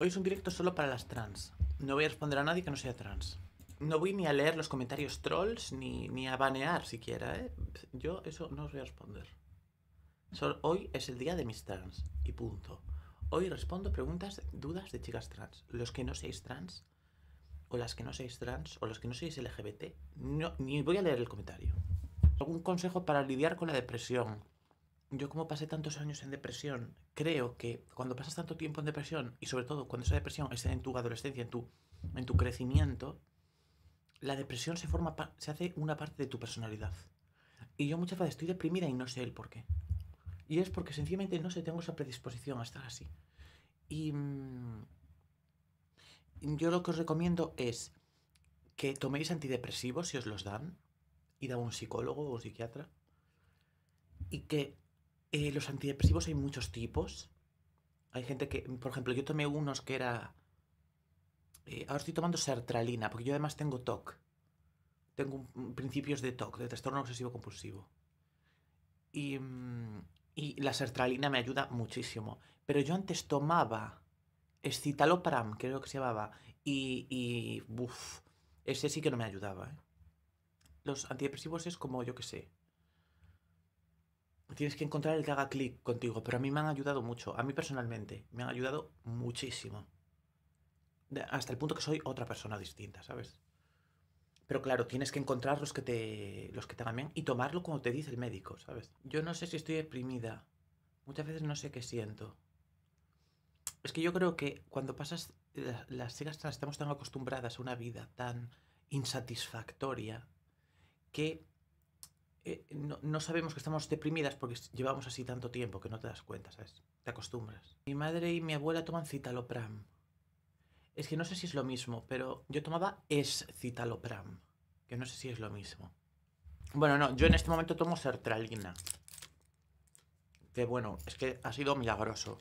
Hoy es un directo solo para las trans. No voy a responder a nadie que no sea trans. No voy ni a leer los comentarios trolls, ni, a banear siquiera, ¿eh? Yo eso no os voy a responder. hoy es el día de mis trans, y punto. Hoy respondo preguntas, dudas de chicas trans. Los que no seáis trans, o las que no seáis trans, o los que no seáis LGBT, no, ni voy a leer el comentario. ¿Algún consejo para lidiar con la depresión? yo como pasé tantos años en depresión, creo que cuando pasas tanto tiempo en depresión, y sobre todo cuando esa depresión está en tu adolescencia, en tu, en tu crecimiento, la depresión se, forma se hace una parte de tu personalidad. Y yo muchas veces estoy deprimida y no sé el por qué. Y es porque sencillamente no se tengo esa predisposición a estar así. Y mm, yo lo que os recomiendo es que toméis antidepresivos si os los dan, y a un psicólogo o psiquiatra, y que eh, los antidepresivos hay muchos tipos. Hay gente que, por ejemplo, yo tomé unos que era... Eh, ahora estoy tomando sertralina, porque yo además tengo TOC. Tengo principios de TOC, de trastorno obsesivo compulsivo. Mm, y, la sertralina me ayuda muchísimo. Pero yo antes tomaba escitalopram, creo que se llamaba, y... y ese sí que no me ayudaba. ¿eh? Los antidepresivos es como, yo qué sé, tienes que encontrar el que haga clic contigo, pero a mí me han ayudado mucho, a mí personalmente, me han ayudado muchísimo. hasta el punto que soy otra persona distinta, ¿sabes? Pero claro, tienes que encontrar los que te los que te hagan bien y tomarlo como te dice el médico, ¿sabes? Yo no sé si estoy deprimida. Muchas veces no sé qué siento. Es que yo creo que cuando pasas las chicas estamos tan acostumbradas a una vida tan insatisfactoria que eh, no, no, sabemos que estamos deprimidas porque llevamos así tanto tiempo que no te das cuenta, ¿sabes? Te acostumbras. Mi madre y mi abuela toman citalopram. Es que no sé si es lo mismo, pero yo tomaba es citalopram, que no sé si es lo mismo. Bueno, no, yo en este momento tomo sertralina. Que bueno, es que ha sido milagroso.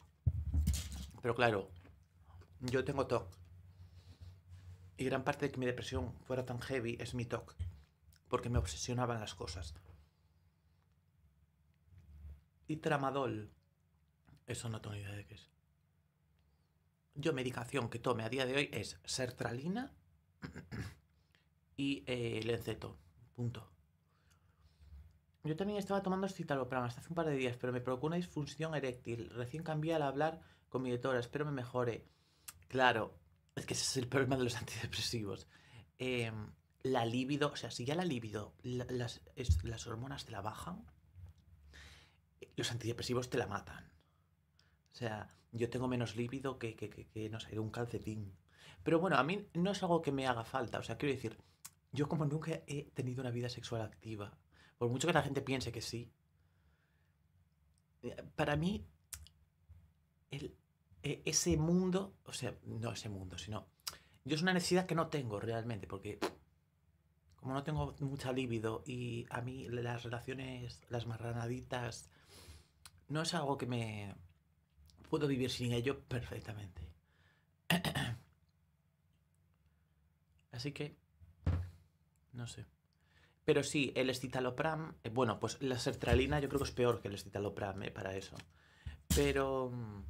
Pero claro, yo tengo TOC. Y gran parte de que mi depresión fuera tan heavy es mi TOC. Porque me obsesionaban las cosas. Y tramadol. Eso no tengo idea de qué es. Yo medicación que tome a día de hoy es sertralina y el eh, lenceto. Punto. Yo también estaba tomando citalopram hasta hace un par de días, pero me provocó una disfunción eréctil. Recién cambié al hablar con mi doctora, espero me mejore. Claro, es que ese es el problema de los antidepresivos. Em, la libido, o sea, si ya la libido, las, las hormonas te la bajan, los antidepresivos te la matan. O sea, yo tengo menos líbido que, que, que, no sé, un calcetín. Pero bueno, a mí no es algo que me haga falta. O sea, quiero decir, yo como nunca he tenido una vida sexual activa, por mucho que la gente piense que sí, eh, para mí e, ese mundo, o sea, no ese mundo, sino yo es una necesidad que no tengo realmente, porque como no tengo mucha lívido y a mí las relaciones, las marranaditas no es algo que me... Puedo vivir sin ello perfectamente. Así que... No sé. Pero sí, el escitalopram... Eh, bueno, pues la sertralina yo creo que es peor que el escitalopram eh, para eso. Pero... Mm,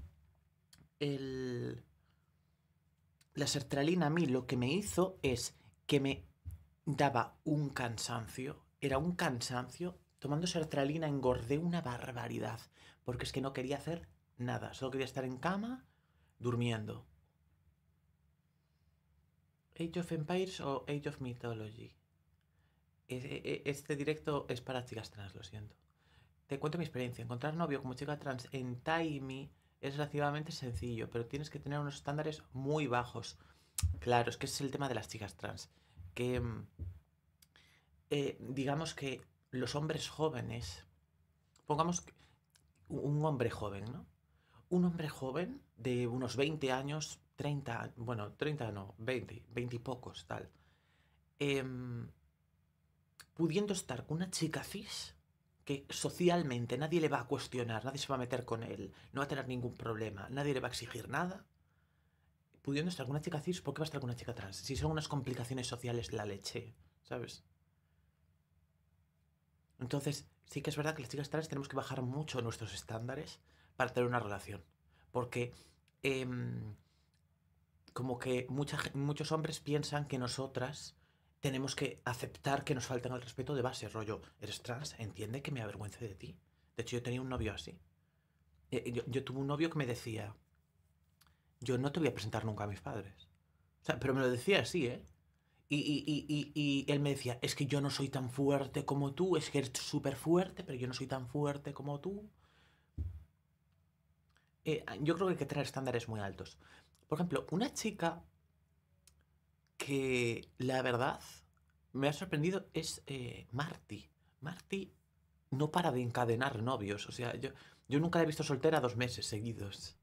el... La sertralina a mí lo que me hizo es que me daba un cansancio. Era un cansancio. Tomando sertralina engordé una barbaridad porque es que no quería hacer nada, solo quería estar en cama durmiendo. Age of Empires o Age of Mythology. E, e, este directo es para chicas trans, lo siento. Te cuento mi experiencia. Encontrar novio como chica trans en Taimi es relativamente sencillo, pero tienes que tener unos estándares muy bajos. Claro, es que ese es el tema de las chicas trans. Que mm, eh, digamos que los hombres jóvenes, pongamos un hombre joven, ¿no? Un hombre joven de unos 20 años, 30, bueno, 30 no, 20, 20 y pocos, tal. Em, pudiendo estar con una chica cis que socialmente nadie le va a cuestionar, nadie se va a meter con él, no va a tener ningún problema, nadie le va a exigir nada. Pudiendo estar con una chica cis, ¿por qué va a estar con una chica trans? Si son unas complicaciones sociales la leche, ¿sabes? Entonces, sí que es verdad que las chicas trans tenemos que bajar mucho nuestros estándares para tener una relación. Porque em, como que muchos hombres piensan que nosotras tenemos que aceptar que nos falten al respeto de base, rollo, eres trans, entiende que me avergüence de ti. De hecho, yo tenía un novio así. Eh, yo, yo, tuve un novio que me decía, yo no te voy a presentar nunca a mis padres. O sea, pero me lo decía así, ¿eh? Y, y, y, y, él me decía, es que yo no soy tan fuerte como tú, es que eres súper fuerte, pero yo no soy tan fuerte como tú. Eh, yo creo que hay que tener estándares muy altos. Por ejemplo, una chica que la verdad me ha sorprendido es eh, Marty. Marty no para de encadenar novios. O sea, yo, yo nunca la he visto soltera dos meses seguidos.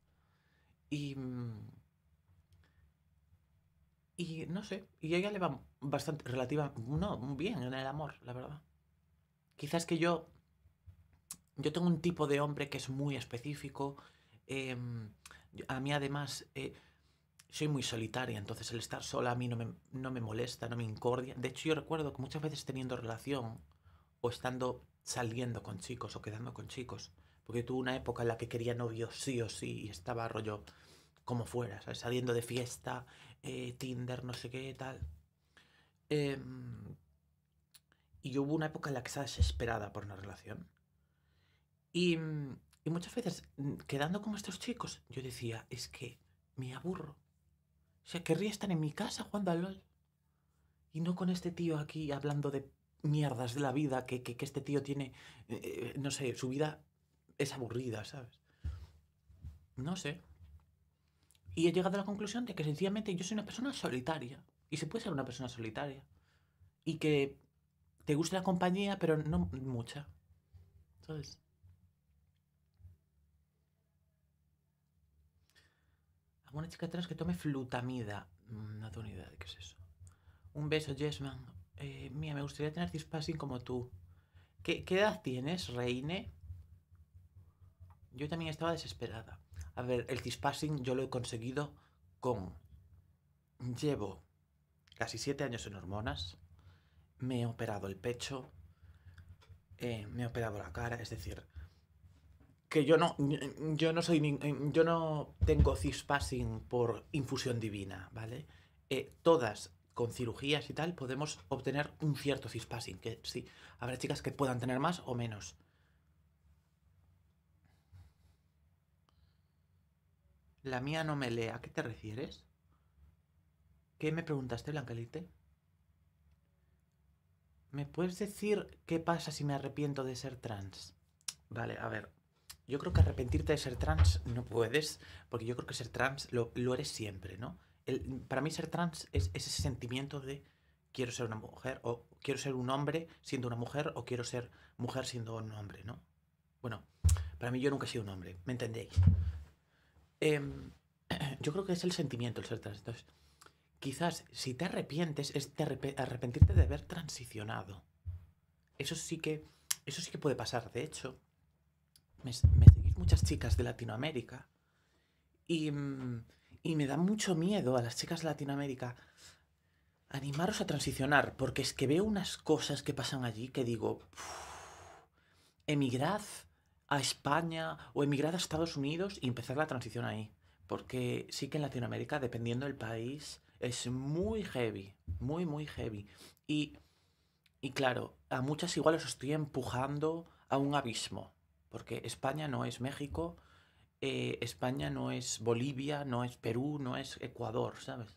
Y... Mm, y no sé, y a ella le va bastante relativa, no, bien en el amor, la verdad. Quizás que yo, yo tengo un tipo de hombre que es muy específico. Em, a mí además eh, soy muy solitaria, entonces el estar sola a mí no me, no me molesta, no me incordia. De hecho yo recuerdo que muchas veces teniendo relación o estando saliendo con chicos o quedando con chicos, porque tuve una época en la que quería novio sí o sí y estaba rollo como fuera, ¿sabes? saliendo de fiesta, eh, Tinder, no sé qué, tal. Em, y hubo una época en la que estaba desesperada por una relación. Y, muchas veces, mm, quedando con estos chicos, yo decía, es que me aburro. O sea, querría estar en mi casa Juan al LOL. Y no con este tío aquí hablando de mierdas de la vida, que, que, este tío tiene, eh, eh, no sé, su vida es aburrida, ¿sabes? No sé. Y he llegado a la conclusión de que sencillamente yo soy una persona solitaria. Y se puede ser una persona solitaria. Y que te gusta la compañía, pero no mucha. Entonces. Alguna chica atrás que tome flutamida. Mm, no tengo ni idea de qué es eso. Un beso, Jessman. Eh, mía, me gustaría tener dispassing como tú. ¿Qué edad tienes, Reine? Yo también estaba desesperada. A ver, el cispassing yo lo he conseguido con... Llevo casi siete años en hormonas, me he operado el pecho, eh, me he operado la cara, es decir, que yo no, yo no soy, yo no tengo cispassing por infusión divina, ¿vale? Eh, todas con cirugías y tal podemos obtener un cierto cispassing, que sí, habrá chicas que puedan tener más o menos, La mía no me lee. ¿A qué te refieres? ¿Qué me preguntaste, Blancalite? ¿Me puedes decir qué pasa si me arrepiento de ser trans? Vale, a ver. Yo creo que arrepentirte de ser trans no puedes, porque yo creo que ser trans lo, lo eres siempre, ¿no? para mí ser trans es, ese sentimiento de quiero ser una mujer, o quiero ser un hombre siendo una mujer, o quiero ser mujer siendo un hombre, ¿no? Bueno, para mí yo nunca he sido un hombre, ¿me entendéis? Em, yo creo que es el sentimiento el ser trans. Entonces, quizás si te arrepientes es arrepentirte de haber transicionado. Eso sí que, eso sí que puede pasar. De hecho, me, seguís muchas chicas de Latinoamérica y, me da mucho miedo a las chicas de Latinoamérica animaros a transicionar, porque es que veo unas cosas que pasan allí que digo, emigrad a España o emigrar a Estados Unidos y empezar la transición ahí. Porque sí que en Latinoamérica, dependiendo del país, es muy heavy, muy, muy heavy. Y, claro, a muchas igual os estoy empujando a un abismo, porque España no es México, eh, España no es Bolivia, no es Perú, no es Ecuador, ¿sabes?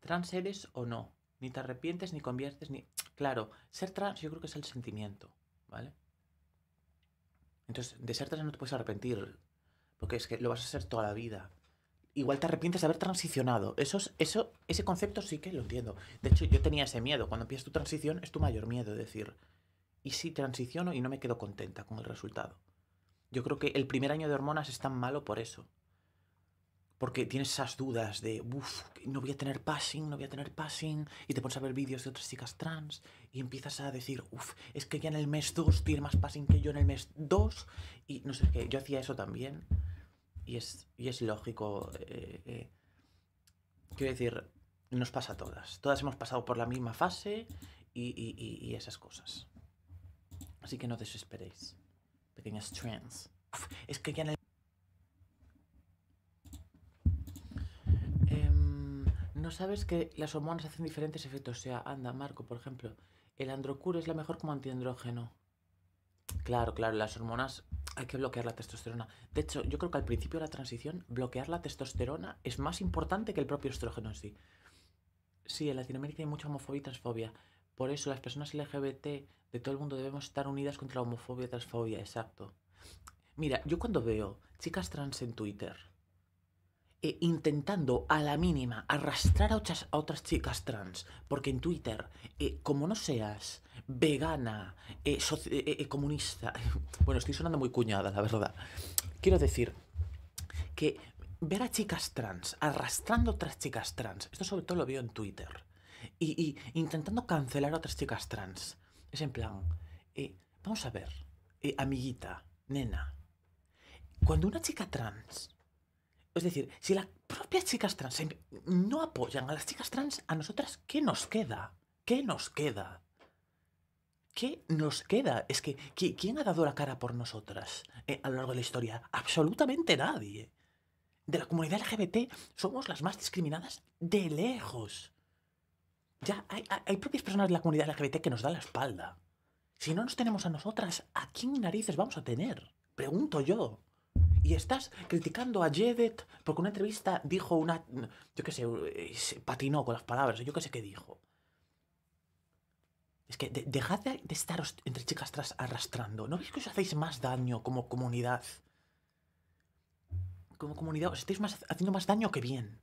Trans eres o no, ni te arrepientes, ni conviertes, ni... Claro, ser trans yo creo que es el sentimiento, ¿vale? Entonces, de ser no te puedes arrepentir, porque es que lo vas a hacer toda la vida. Igual te arrepientes de haber transicionado. Eso, eso, ese concepto sí que lo entiendo. De hecho, yo tenía ese miedo. Cuando empiezas tu transición, es tu mayor miedo decir, ¿y si transiciono y no me quedo contenta con el resultado? Yo creo que el primer año de hormonas es tan malo por eso porque tienes esas dudas de, uff, no voy a tener passing, no voy a tener passing, y te pones a ver vídeos de otras chicas trans y empiezas a decir, uff, es que ya en el mes 2 tiene más passing que yo en el mes 2, y no sé qué, yo hacía eso también, y es, es lógico. Eh, eh, quiero decir, nos pasa a todas, todas hemos pasado por la misma fase y, esas cosas. Así que no desesperéis, pequeñas trans. es que ya en el... No sabes que las hormonas hacen diferentes efectos. O sea, anda, Marco, por ejemplo, el androcur es la mejor como antiandrógeno. Claro, claro, las hormonas hay que bloquear la testosterona. De hecho, yo creo que al principio de la transición, bloquear la testosterona es más importante que el propio estrógeno en sí. Sí, en Latinoamérica hay mucha homofobia y transfobia. Por eso las personas LGBT de todo el mundo debemos estar unidas contra la homofobia y transfobia, exacto. Mira, yo cuando veo chicas trans en Twitter, eh, intentando a la mínima arrastrar a otras, chicas trans, porque en Twitter, eh, como no seas vegana, eh, comunista, bueno, estoy sonando muy cuñada, la verdad. Quiero decir que ver a chicas trans, arrastrando a otras chicas trans, esto sobre todo lo veo en Twitter, y, y intentando cancelar a otras chicas trans, es en plan, vamos a ver, amiguita, nena, cuando una chica trans es decir, si las propias chicas trans no apoyan a las chicas trans, a nosotras, ¿qué nos queda? ¿Qué nos queda? ¿Qué nos queda? Es que, ¿quién ha dado la cara por nosotras eh, a lo largo de la historia? Absolutamente nadie. De la comunidad LGBT somos las más discriminadas de lejos. Ya hay, hay propias personas de la comunidad LGBT que nos dan la espalda. Si no nos tenemos a nosotras, ¿a quién narices vamos a tener? Pregunto yo y estás criticando a Jedet porque una entrevista dijo una. Yo qué sé, patinó con las palabras, yo qué sé qué dijo. Es que dejad de, estar estaros entre chicas tras arrastrando. ¿No veis que os hacéis más daño como comunidad? Como comunidad, os estáis más, haciendo más daño que bien.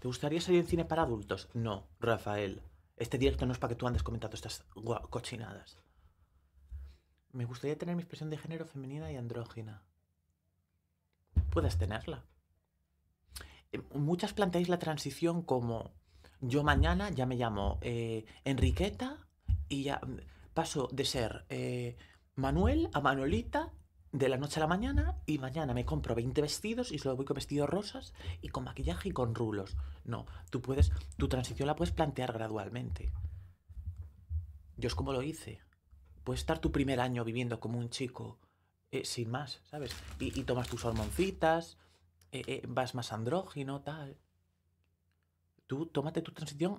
¿Te gustaría salir en cine para adultos? No, Rafael. Este directo no es para que tú andes comentando estas cochinadas. Me gustaría tener mi expresión de género femenina y andrógina. Puedes tenerla. Eh, muchas planteáis la transición como yo mañana ya me llamo eh, Enriqueta y ya mm, paso de ser eh, Manuel a Manolita de la noche a la mañana y mañana me compro 20 vestidos y solo voy con vestidos rosas y con maquillaje y con rulos. No, tú puedes, tu transición la puedes plantear gradualmente. Yo es como lo hice puedes estar tu primer año viviendo como un chico eh, sin más, ¿sabes? Y, tomas tus hormoncitas, eh, eh, vas más andrógino, tal. Tú tómate tu transición.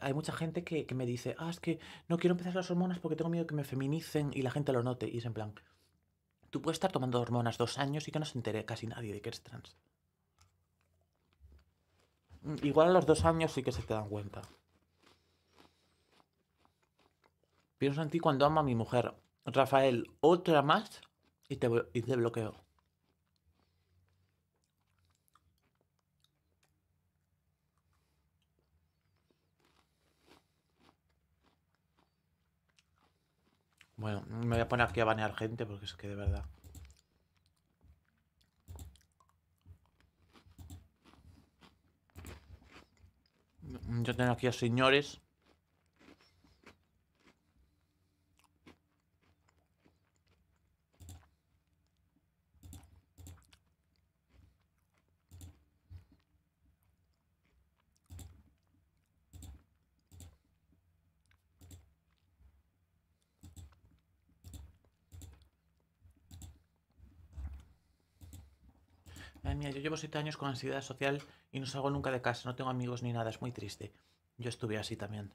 hay mucha gente que, que, me dice, ah, es que no quiero empezar las hormonas porque tengo miedo que me feminicen y la gente lo note. Y es en plan, tú puedes estar tomando hormonas dos años y que no se entere casi nadie de que eres trans. Mm, igual a los dos años sí que se te dan cuenta. Pienso en ti cuando amo a mi mujer. Rafael, otra más y te, bloqueo. Bueno, me voy a poner aquí a banear gente porque es que de verdad. Yo tengo aquí a señores 7 años con ansiedad social y no salgo nunca de casa, no tengo amigos ni nada, es muy triste. Yo estuve así también.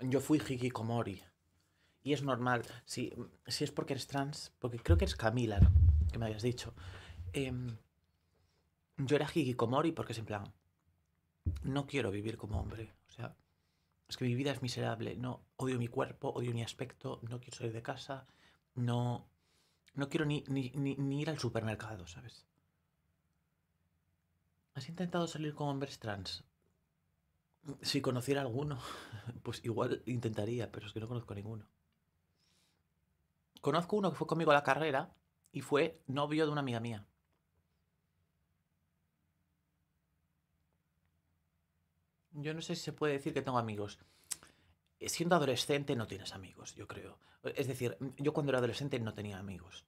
Yo fui hikikomori. Y es normal, si, si es porque eres trans, porque creo que eres Camila, que me habías dicho. Em, yo era hikikomori porque es en plan, no quiero vivir como hombre. O sea, es que mi vida es miserable. No, odio mi cuerpo, odio mi aspecto, no quiero salir de casa, no, no quiero ni, ni ir al supermercado, ¿sabes? ¿Has intentado salir con hombres trans? Si conociera alguno, pues igual intentaría, pero es que no conozco ninguno. Conozco uno que fue conmigo a la carrera y fue novio de una amiga mía. Yo no sé si se puede decir que tengo amigos. Eh, siendo adolescente no tienes amigos, yo creo. Es decir, yo cuando era adolescente no tenía amigos.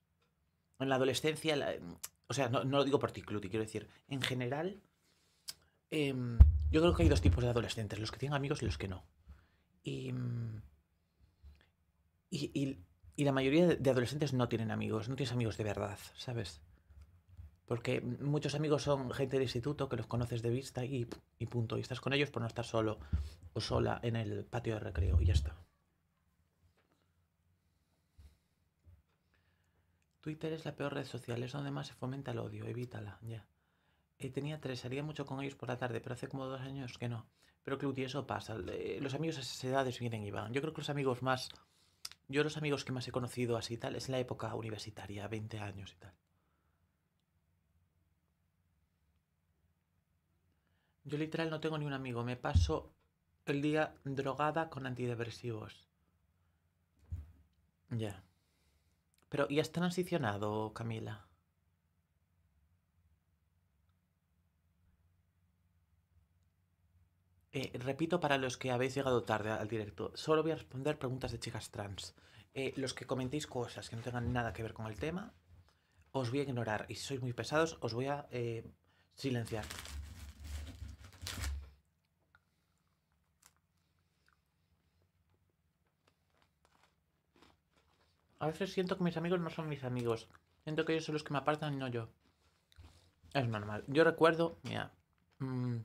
En la adolescencia, o sea, no, lo digo por ti, quiero decir, en general, em, yo creo que hay dos tipos de adolescentes, los que tienen amigos y los que no. Y, em, la mayoría de adolescentes no tienen amigos, no tienes amigos de verdad, ¿sabes? Porque muchos amigos son gente del instituto que los conoces de vista y, y punto. Y estás con ellos por no estar solo o sola en el patio de recreo y ya está. Twitter es la peor red social, es donde más se fomenta el odio, evítala, ya. Eh, tenía tres, haría mucho con ellos por la tarde, pero hace como dos años que no. Pero Cluti, eso pasa. los amigos a esas edades vienen y van. Yo creo que los amigos más. Yo los amigos que más he conocido así y tal es la época universitaria, 20 años y tal. Yo literal no tengo ni un amigo, me paso el día drogada con antidepresivos. Ya. Pero, ¿y has transicionado, Camila? Eh, repito para los que habéis llegado tarde al directo, solo voy a responder preguntas de chicas trans. Eh, los que comentéis cosas que no tengan nada que ver con el tema, os voy a ignorar. Y si sois muy pesados, os voy a eh, silenciar. A veces siento que mis amigos no son mis amigos. Siento que ellos son los que me apartan y no yo. Es normal. Yo recuerdo, mira, mm,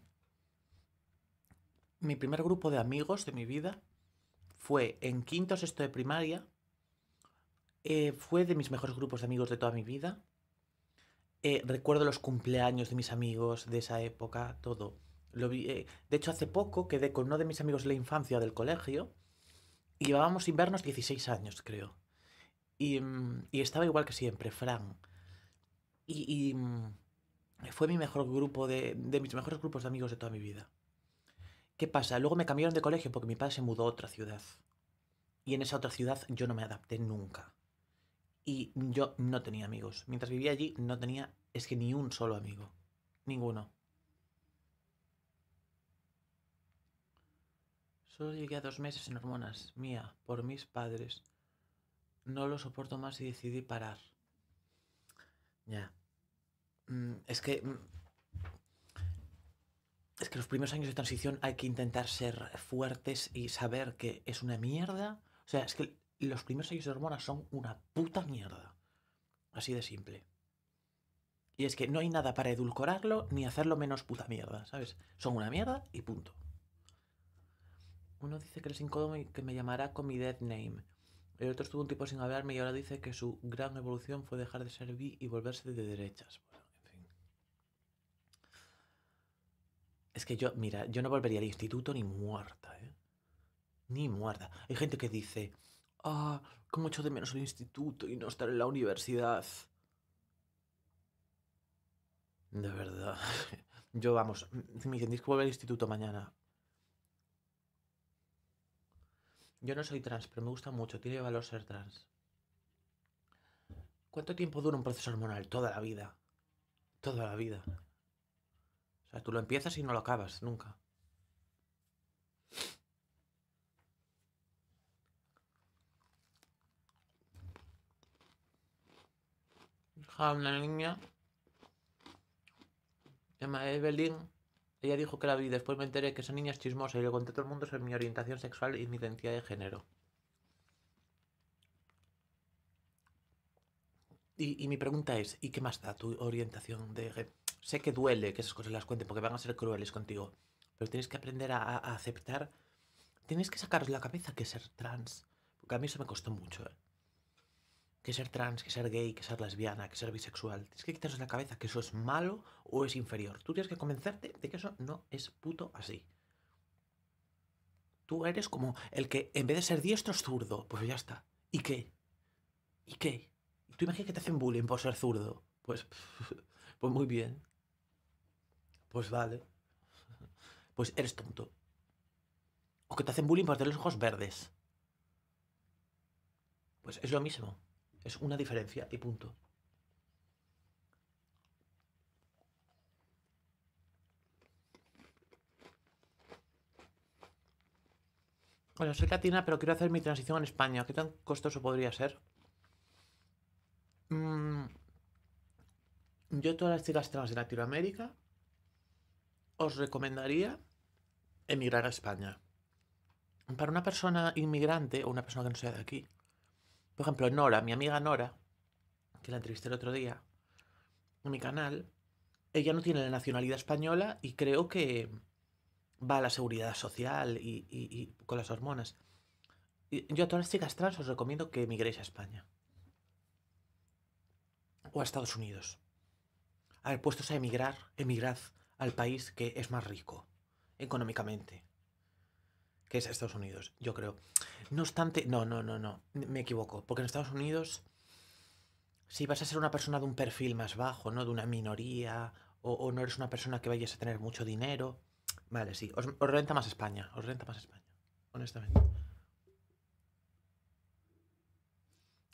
mi primer grupo de amigos de mi vida fue en quinto o sexto de primaria. Eh, fue de mis mejores grupos de amigos de toda mi vida. Eh, recuerdo los cumpleaños de mis amigos de esa época, todo. Lo vi, eh, de hecho, hace poco quedé con uno de mis amigos de la infancia del colegio y llevábamos sin vernos 16 años, creo. Mm, y, estaba igual que siempre, Fran. Y, mm, fue mi mejor grupo de, de mis mejores grupos de amigos de toda mi vida. ¿Qué pasa? Luego me cambiaron de colegio porque mi padre se mudó a otra ciudad. Y en esa otra ciudad yo no me adapté nunca. Y yo no tenía amigos. Mientras vivía allí no tenía, es que ni un solo amigo. Ninguno. Solo llegué a dos meses en hormonas, mía, por mis padres no lo soporto más y decidí parar. Ya. Mm, es que. Mm, es que los primeros años de transición hay que intentar ser fuertes y saber que es una mierda. O sea, es que los primeros años de hormonas son una puta mierda. Así de simple. Y es que no hay nada para edulcorarlo ni hacerlo menos puta mierda, ¿sabes? Son una mierda y punto. Uno dice que el incómodo que me llamará con mi dead name. El otro estuvo un tipo sin hablarme y ahora dice que su gran evolución fue dejar de ser vi y volverse de derechas. Es que yo, mira, yo no volvería al instituto ni muerta, ¿eh? Ni muerta. Hay gente que dice, ah, oh, cómo echo de menos el instituto y no estar en la universidad. De verdad. Yo, vamos, si me dicen, que volver al instituto mañana, Yo no soy trans, pero me gusta mucho, tiene valor ser trans. ¿Cuánto tiempo dura un proceso hormonal? Toda la vida. Toda la vida. O sea, tú lo empiezas y no lo acabas, nunca. una niña. Se llama Evelyn. Ella dijo que la vi, después me enteré que esa niña es chismosa y le conté a todo el mundo sobre mi orientación sexual y mi identidad de género. Y, mi pregunta es, ¿y qué más da tu orientación de Sé que duele que esas cosas las cuenten porque van a ser crueles contigo, pero tienes que aprender a, aceptar, tienes que sacaros la cabeza que ser trans, porque a mí eso me costó mucho. ¿eh? que ser trans, que ser gay, que ser lesbiana, que ser bisexual. Tienes que quitarse la cabeza que eso es malo o es inferior. Tú tienes que convencerte de que eso no es puto así. Tú eres como el que en vez de ser diestro es zurdo. Pues ya está. ¿Y qué? ¿Y qué? tú imaginas que te hacen bullying por ser zurdo? Pues, pues muy bien. Pues vale. Pues eres tonto. O que te hacen bullying por tener los ojos verdes. Pues es lo mismo. Es una diferencia y punto. Bueno, soy latina, pero quiero hacer mi transición en España. ¿Qué tan costoso podría ser? Mm, yo todas las chicas trans de Latinoamérica os recomendaría emigrar a España. Para una persona inmigrante o una persona que no sea de aquí, por ejemplo, Nora, mi amiga Nora, que la entrevisté el otro día en mi canal, ella no tiene la nacionalidad española y creo que va a la seguridad social y, con las hormonas. yo a todas las chicas trans os recomiendo que emigréis a España. O a Estados Unidos. A ver, puestos a emigrar, emigrad al país que es más rico económicamente que es Estados Unidos, yo creo. No obstante, no, no, no, no, me equivoco, porque en Estados Unidos, si vas a ser una persona de un perfil más bajo, ¿no? De una minoría, o, no eres una persona que vayas a tener mucho dinero, vale, sí, os, renta más España, os renta más España, honestamente.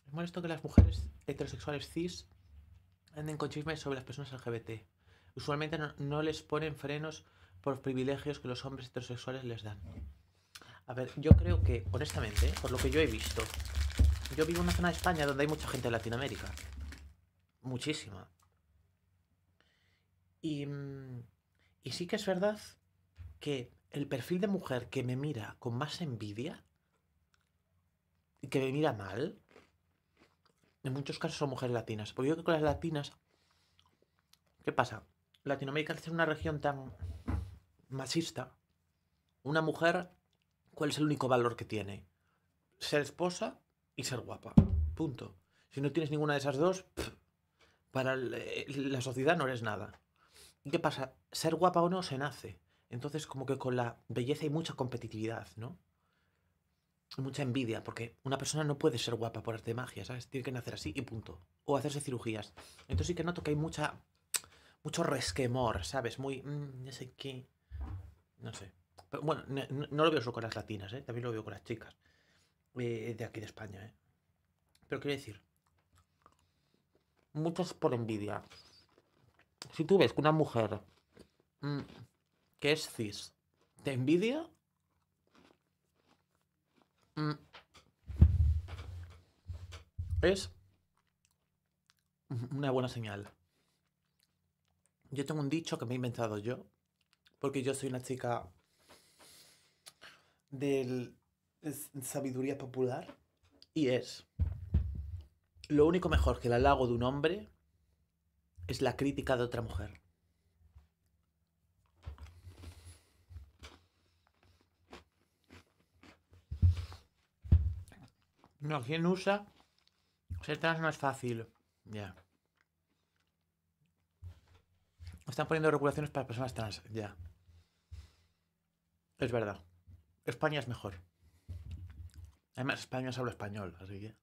Es molesto que las mujeres heterosexuales cis anden con chismes sobre las personas LGBT. Usualmente no les ponen frenos por privilegios que los hombres heterosexuales les dan. A ver, yo creo que, honestamente, por lo que yo he visto, yo vivo en una zona de España donde hay mucha gente de Latinoamérica. Muchísima. Y, mm, y sí que es verdad que el perfil de mujer que me mira con más envidia y que me mira mal, en muchos casos son mujeres latinas. Porque yo creo que con las latinas, ¿qué pasa? Latinoamérica es una región tan machista. Una mujer cuál es el único valor que tiene. Ser esposa y ser guapa. Punto. Si no tienes ninguna de esas dos, para eh, la sociedad no eres nada. ¿Y qué pasa? Ser guapa o no se nace. Entonces, como que con la belleza hay mucha competitividad, ¿no? mucha envidia, porque una persona no puede ser guapa por arte de magia, ¿sabes? Tiene que nacer así y punto. O hacerse cirugías. Entonces sí que noto que hay mucha. mucho resquemor, ¿sabes? Muy. Mm, no sé qué. No sé bueno, no, lo veo solo con las latinas, ¿eh? también lo veo con las chicas eh, de aquí de España. ¿eh? Pero quiero decir, muchas por envidia. Si tú ves que una mujer mm, que es cis te envidia, mm, es una buena señal. Yo tengo un dicho que me he inventado yo, porque yo soy una chica de sabiduría popular y es, lo único mejor que el halago de un hombre es la crítica de otra mujer. No, quien usa ser trans no es fácil. Ya. Están poniendo regulaciones para personas trans. Ya. Es verdad. España es mejor. Además, España solo español, así que.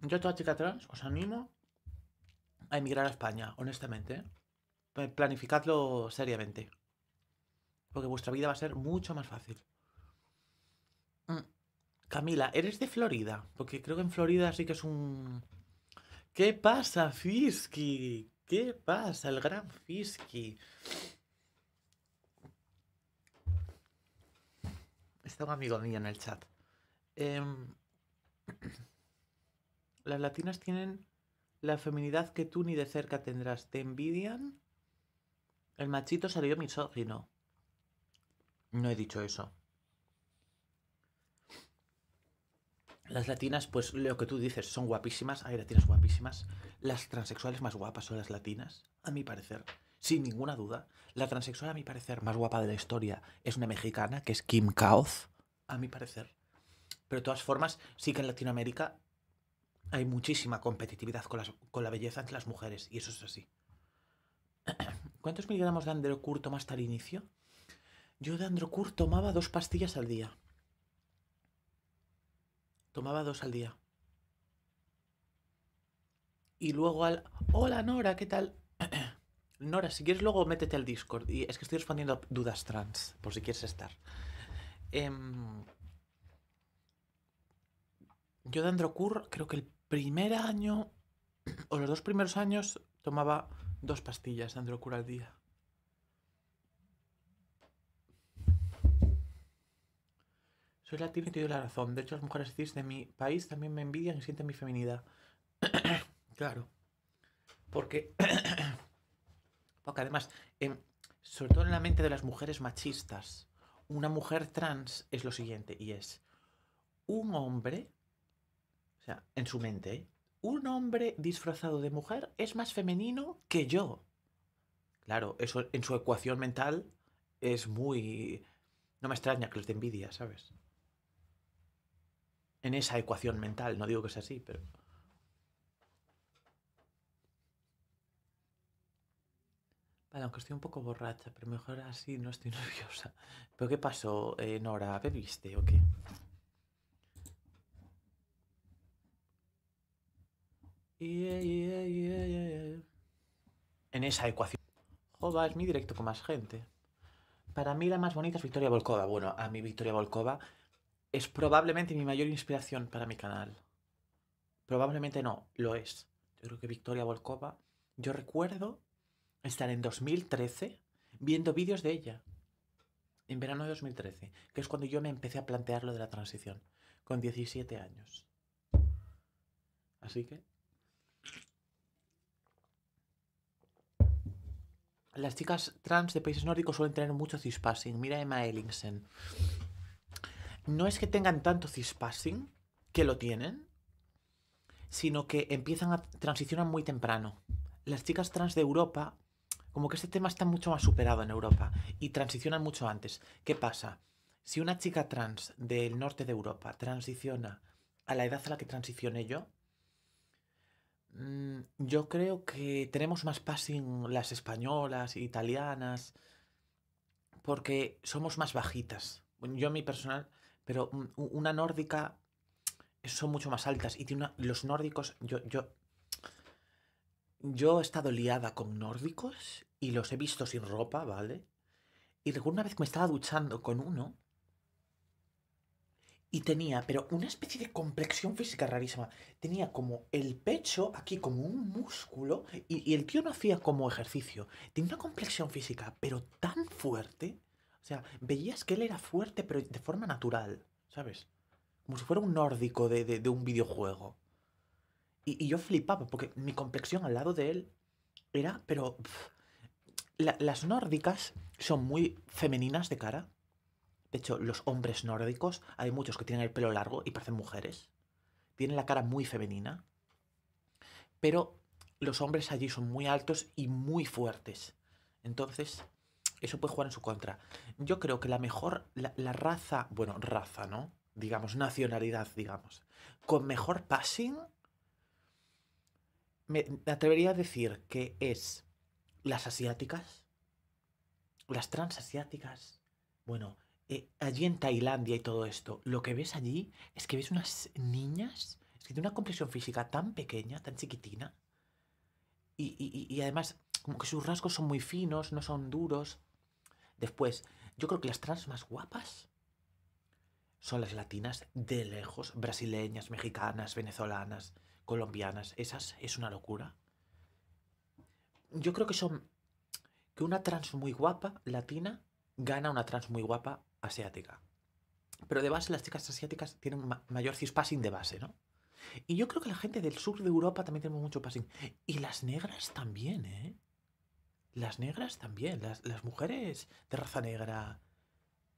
Yo, toda chica trans, os animo a emigrar a España, honestamente. Planificadlo seriamente. Porque vuestra vida va a ser mucho más fácil. Mm. Camila, eres de Florida. Porque creo que en Florida sí que es un. ¿Qué pasa, Fisky? ¿Qué pasa, el gran Fisky? está un amigo mío en el chat. Em, las latinas tienen la feminidad que tú ni de cerca tendrás. ¿Te envidian? El machito salió misógino. No he dicho eso. Las latinas, pues lo que tú dices, son guapísimas. Hay latinas guapísimas. Las transexuales más guapas son las latinas, a mi parecer sin ninguna duda, la transexual, a mi parecer, más guapa de la historia es una mexicana, que es Kim Kaoz, a mi parecer. Pero de todas formas, sí que en Latinoamérica hay muchísima competitividad con, con la belleza entre las mujeres, y eso es así. ¿Cuántos miligramos de Androcur tomaste al inicio? Yo de Androcur tomaba dos pastillas al día. Tomaba dos al día. Y luego al... Hola Nora, ¿qué tal? Nora, si quieres luego métete al Discord. Y es que estoy respondiendo dudas trans, por si quieres estar. Em, yo de Androcur creo que el primer año o los dos primeros años tomaba dos pastillas de Androcur al día. Soy latino y te doy la razón. De hecho, las mujeres cis de mi país también me envidian y sienten mi feminidad. claro. Porque Porque además, em, sobre todo en la mente de las mujeres machistas, una mujer trans es lo siguiente, y es un hombre, o sea, en su mente, un hombre disfrazado de mujer es más femenino que yo. Claro, eso en su ecuación mental es muy... No me extraña que los de envidia, ¿sabes? En esa ecuación mental, no digo que sea así, pero... Vale, aunque estoy un poco borracha, pero mejor así no estoy nerviosa. ¿Pero qué pasó, eh, Nora? ¿Bebiste o qué? en esa ecuación. Joba es mi directo con más gente. Para mí la más bonita es Victoria Volkova. Bueno, a mí Victoria Volkova es probablemente mi mayor inspiración para mi canal. Probablemente no, lo es. Yo creo que Victoria Volkova... Yo recuerdo estar en 2013 viendo vídeos de ella. En verano de 2013, que es cuando yo me empecé a plantear lo de la transición, con 17 años. Así que... Las chicas trans de países nórdicos suelen tener mucho cispassing. Mira Emma Ellingsen. No es que tengan tanto cispassing, que lo tienen, sino que empiezan a transicionar muy temprano. Las chicas trans de Europa como que este tema está mucho más superado en Europa y transiciona mucho antes. ¿Qué pasa? Si una chica trans del norte de Europa transiciona a la edad a la que transicioné yo, mm, yo creo que tenemos más passing las españolas, italianas, porque somos más bajitas. Yo, mi personal, pero mm, una nórdica son mucho más altas y los nórdicos, yo, yo yo he estado liada con nórdicos y los he visto sin ropa, ¿vale? Y alguna vez me estaba duchando con uno y tenía, pero una especie de complexión física rarísima. Tenía como el pecho aquí, como un músculo, y, el tío no hacía como ejercicio. Tenía una complexión física, pero tan fuerte. O sea, veías que él era fuerte, pero de forma natural, ¿sabes? Como si fuera un nórdico de un videojuego. Y, yo flipaba, porque mi complexión al lado de él era, pero... las nórdicas son muy femeninas de cara. De hecho, los hombres nórdicos, hay muchos que tienen el pelo largo y parecen mujeres. Tienen la cara muy femenina. Pero los hombres allí son muy altos y muy fuertes. Entonces, eso puede jugar en su contra. Yo creo que la mejor, la raza, bueno, raza, ¿no? Digamos, nacionalidad, digamos, con mejor passing me, atrevería a decir que es las asiáticas, las transasiáticas, bueno, eh, allí en Tailandia y todo esto, lo que ves allí es que ves unas niñas, es que tiene una complexión física tan pequeña, tan chiquitina, y, y además como que sus rasgos son muy finos, no son duros. Después, yo creo que las trans más guapas son las latinas de lejos, brasileñas, mexicanas, venezolanas colombianas. Esas es una locura. Yo creo que son. que una trans muy guapa latina gana una trans muy guapa asiática. Pero de base, las chicas asiáticas tienen mayor mayor cispassing de base, ¿no? Y yo creo que la gente del sur de Europa también tiene mucho passing. Y las negras también, ¿eh? Las negras también. Las, mujeres de raza negra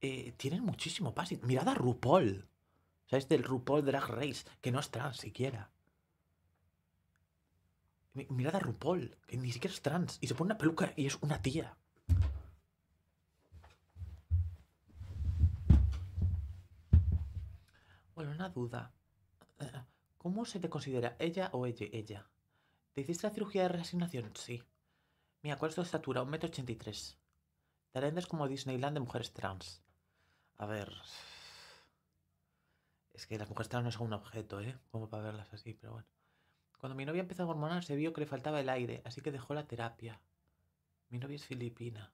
eh, tienen muchísimo passing. Mirad a RuPaul. ¿Sabes? Del RuPaul Drag Race, que no es trans siquiera. Mirad a RuPaul, que ni siquiera es trans. Y se pone una peluca y es una tía. Bueno, una duda. Eh, ¿Cómo se te considera? ¿Ella o ella? Ella. ¿Te hiciste la cirugía de reasignación, Sí. Mira, ¿cuál es tu estatura? y tres. Te vendes como Disneyland de mujeres trans. A ver. Es que las mujeres trans no son un objeto, ¿eh? Como para verlas así, pero bueno. Cuando mi novia empezó a hormonar se vio que le faltaba el aire, así que dejó la terapia. Mi novia es filipina.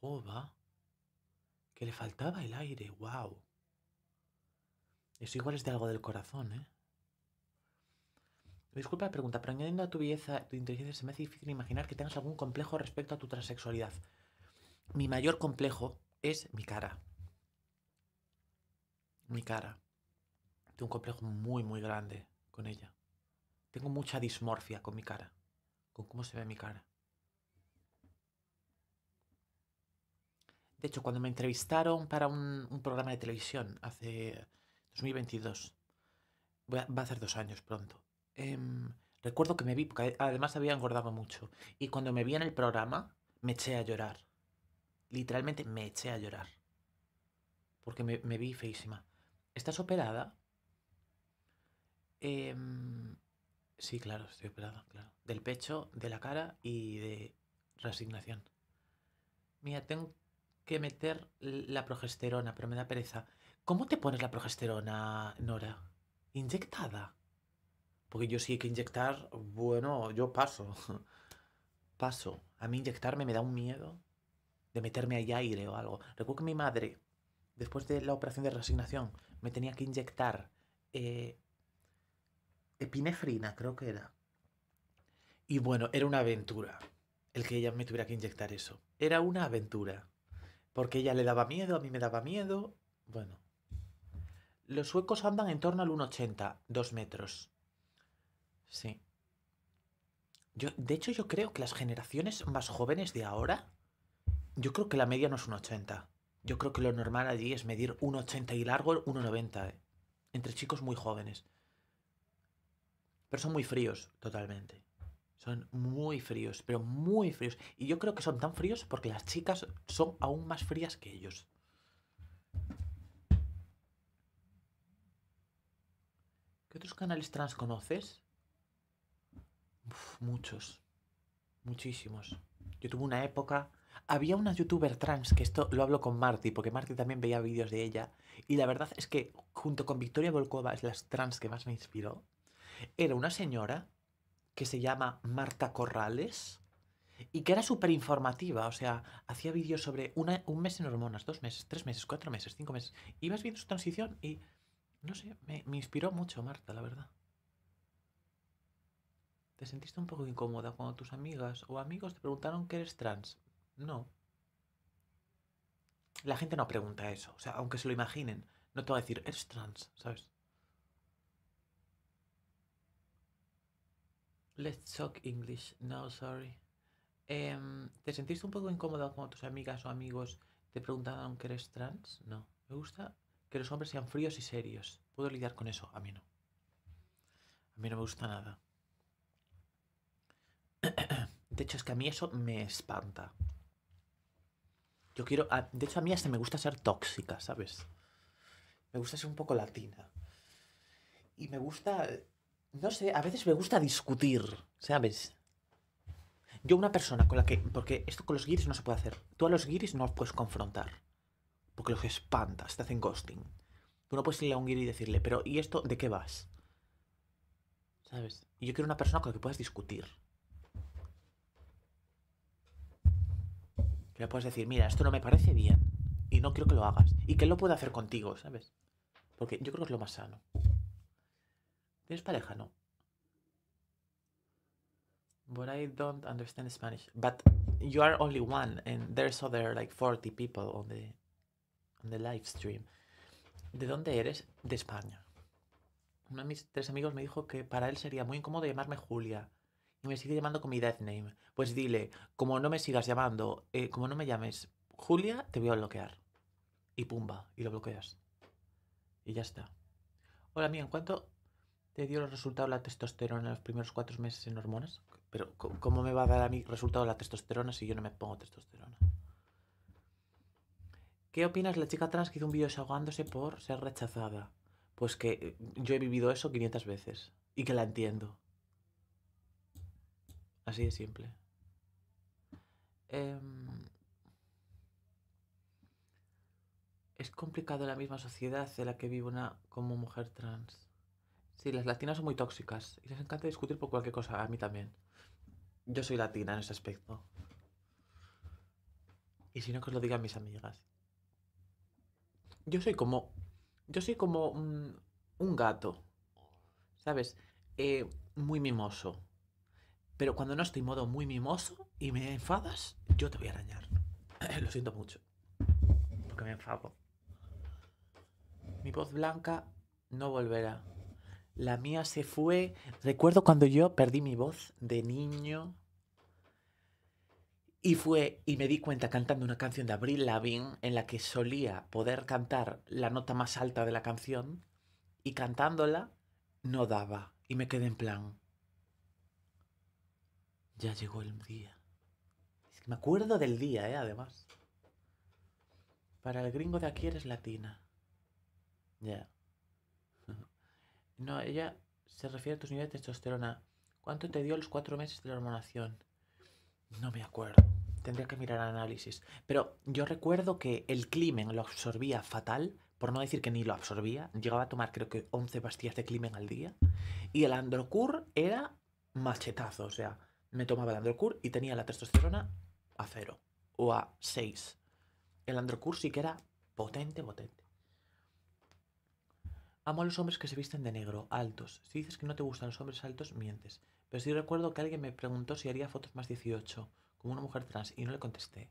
Joba. Que le faltaba el aire, wow. Eso igual es de algo del corazón, ¿eh? Disculpa la pregunta, pero añadiendo a tu belleza, tu inteligencia, se me hace difícil imaginar que tengas algún complejo respecto a tu transexualidad. Mi mayor complejo es mi cara. Mi cara. Tengo un complejo muy, muy grande con ella. Tengo mucha dismorfia con mi cara, con cómo se ve mi cara. De hecho, cuando me entrevistaron para un, programa de televisión hace 2022, va a ser dos años pronto, em, recuerdo que me vi, porque además había engordado mucho, y cuando me vi en el programa me eché a llorar. Literalmente me eché a llorar. Porque me, me vi feísima. ¿Estás operada? Eh, Sí, claro, estoy operada, claro. Del pecho, de la cara y de resignación. Mira, tengo que meter la progesterona, pero me da pereza. ¿Cómo te pones la progesterona, Nora? ¿Inyectada? Porque yo sí que inyectar, bueno, yo paso. paso. A mí inyectarme me da un miedo de meterme ahí aire o algo. Recuerdo que mi madre, después de la operación de resignación, me tenía que inyectar eh, epinefrina, creo que era. Y bueno, era una aventura el que ella me tuviera que inyectar eso. Era una aventura. Porque ella le daba miedo, a mí me daba miedo. Bueno. Los suecos andan en torno al 1,80, 2 metros. Sí. Yo, de hecho, yo creo que las generaciones más jóvenes de ahora, yo creo que la media no es 1,80. Yo creo que lo normal allí es medir 1,80 y largo, 1,90. ¿eh? Entre chicos muy jóvenes. Pero son muy fríos, totalmente. Son muy fríos, pero muy fríos. Y yo creo que son tan fríos porque las chicas son aún más frías que ellos. ¿Qué otros canales trans conoces? muchos. Muchísimos. Yo tuve una época. Había una youtuber trans, que esto lo hablo con Marty, porque Marty también veía vídeos de ella. Y la verdad es que junto con Victoria Volkova es las trans que más me inspiró. Era una señora que se llama Marta Corrales y que era súper informativa, o sea, hacía vídeos sobre un mes en hormonas, dos meses, tres meses, cuatro meses, cinco meses. Ibas viendo su transición y, no sé, me, me inspiró mucho Marta, la verdad. ¿Te sentiste un poco incómoda cuando tus amigas o amigos te preguntaron que eres trans? No. La gente no pregunta eso, o sea, aunque se lo imaginen, no te va a decir, eres trans, ¿sabes? Let's talk English. No, sorry. Em, ¿Te sentiste un poco incómoda cuando tus amigas o amigos te preguntaron que eres trans? No. Me gusta que los hombres sean fríos y serios. Puedo lidiar con eso. A mí no. A mí no me gusta nada. De hecho, es que a mí eso me espanta. Yo quiero... De hecho, a mí hasta me gusta ser tóxica, ¿sabes? Me gusta ser un poco latina. Y me gusta no sé, a veces me gusta discutir, ¿sabes? Yo una persona con la que... Porque esto con los guiris no se puede hacer. Tú a los guiris no los puedes confrontar. Porque los espantas, te hacen ghosting. Tú no puedes irle a un guiri y decirle, pero ¿y esto de qué vas? ¿Sabes? Y yo quiero una persona con la que puedas discutir. Que le puedas decir, mira, esto no me parece bien. Y no quiero que lo hagas. Y que lo pueda hacer contigo, ¿sabes? Porque yo creo que es lo más sano. ¿Tienes pareja? No. But I don't understand Spanish. But you are only one, and there's other like 40 people on the live stream. ¿De dónde eres? De España. Uno de mis tres amigos me dijo que para él sería muy incómodo llamarme Julia. Y me sigue llamando con mi death name. Pues dile, como no me sigas llamando, eh, como no me llames Julia, te voy a bloquear. Y pumba, y lo bloqueas. Y ya está. Hola, mía, ¿en cuánto te dio los resultados la testosterona en los primeros cuatro meses en hormonas. Pero ¿cómo me va a dar a mí resultado la testosterona si yo no me pongo testosterona? ¿Qué opinas de la chica trans que hizo un vídeo desahogándose por ser rechazada? Pues que eh, yo he vivido eso 500 veces y que la entiendo. Así de simple. Em, es complicado la misma sociedad en la que vive una como mujer trans. Sí, las latinas son muy tóxicas y les encanta discutir por cualquier cosa, a mí también. Yo soy latina en ese aspecto. Y si no, que os lo digan mis amigas. Yo soy como. Yo soy como un, gato. ¿Sabes? Eh, muy mimoso. Pero cuando no estoy modo muy mimoso y me enfadas, yo te voy a arañar. lo siento mucho. Porque me enfado. Mi voz blanca no volverá. La mía se fue. Recuerdo cuando yo perdí mi voz de niño. Y fue, y me di cuenta cantando una canción de Abril Lavigne en la que solía poder cantar la nota más alta de la canción y cantándola no daba. Y me quedé en plan. Ya llegó el día. me acuerdo del día, ¿eh? Además. Para el gringo de aquí eres latina. Ya. No, ella se refiere a tus niveles de testosterona. ¿Cuánto te dio los cuatro meses de la hormonación? No me acuerdo. Tendría que mirar análisis. Pero yo recuerdo que el climen lo absorbía fatal, por no decir que ni lo absorbía. Llegaba a tomar creo que 11 pastillas de climen al día. Y el androcur era machetazo. O sea, me tomaba el androcur y tenía la testosterona a cero o a seis. El androcur sí que era potente, potente. Amo a los hombres que se visten de negro, altos. Si dices que no te gustan los hombres altos, mientes. Pero sí recuerdo que alguien me preguntó si haría fotos más 18, como una mujer trans, y no le contesté.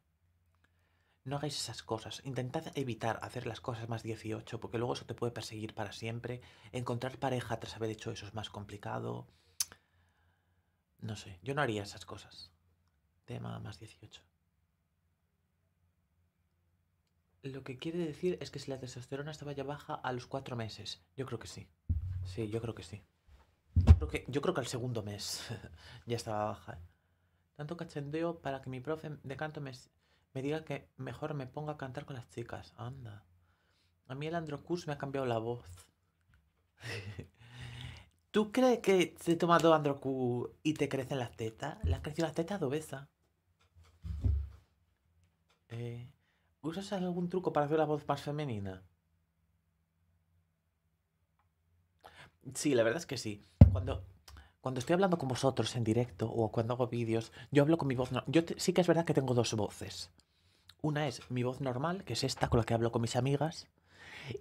No hagáis esas cosas. Intentad evitar hacer las cosas más 18, porque luego eso te puede perseguir para siempre. Encontrar pareja tras haber hecho eso es más complicado. No sé, yo no haría esas cosas. Tema más 18. Lo que quiere decir es que si la testosterona estaba ya baja a los cuatro meses. Yo creo que sí. Sí, yo creo que sí. Yo creo que, yo creo que al segundo mes ya estaba baja. ¿eh? Tanto cachendeo para que mi profe de canto me, diga que mejor me ponga a cantar con las chicas. Anda. A mí el androcus me ha cambiado la voz. ¿Tú crees que te he tomado Androcu y te crecen las tetas? las has crecido las tetas de obesa? Eh, ¿Usas algún truco para hacer la voz más femenina? Sí, la verdad es que sí. Cuando, cuando estoy hablando con vosotros en directo o cuando hago vídeos, yo hablo con mi voz. No yo sí que es verdad que tengo dos voces. Una es mi voz normal, que es esta con la que hablo con mis amigas.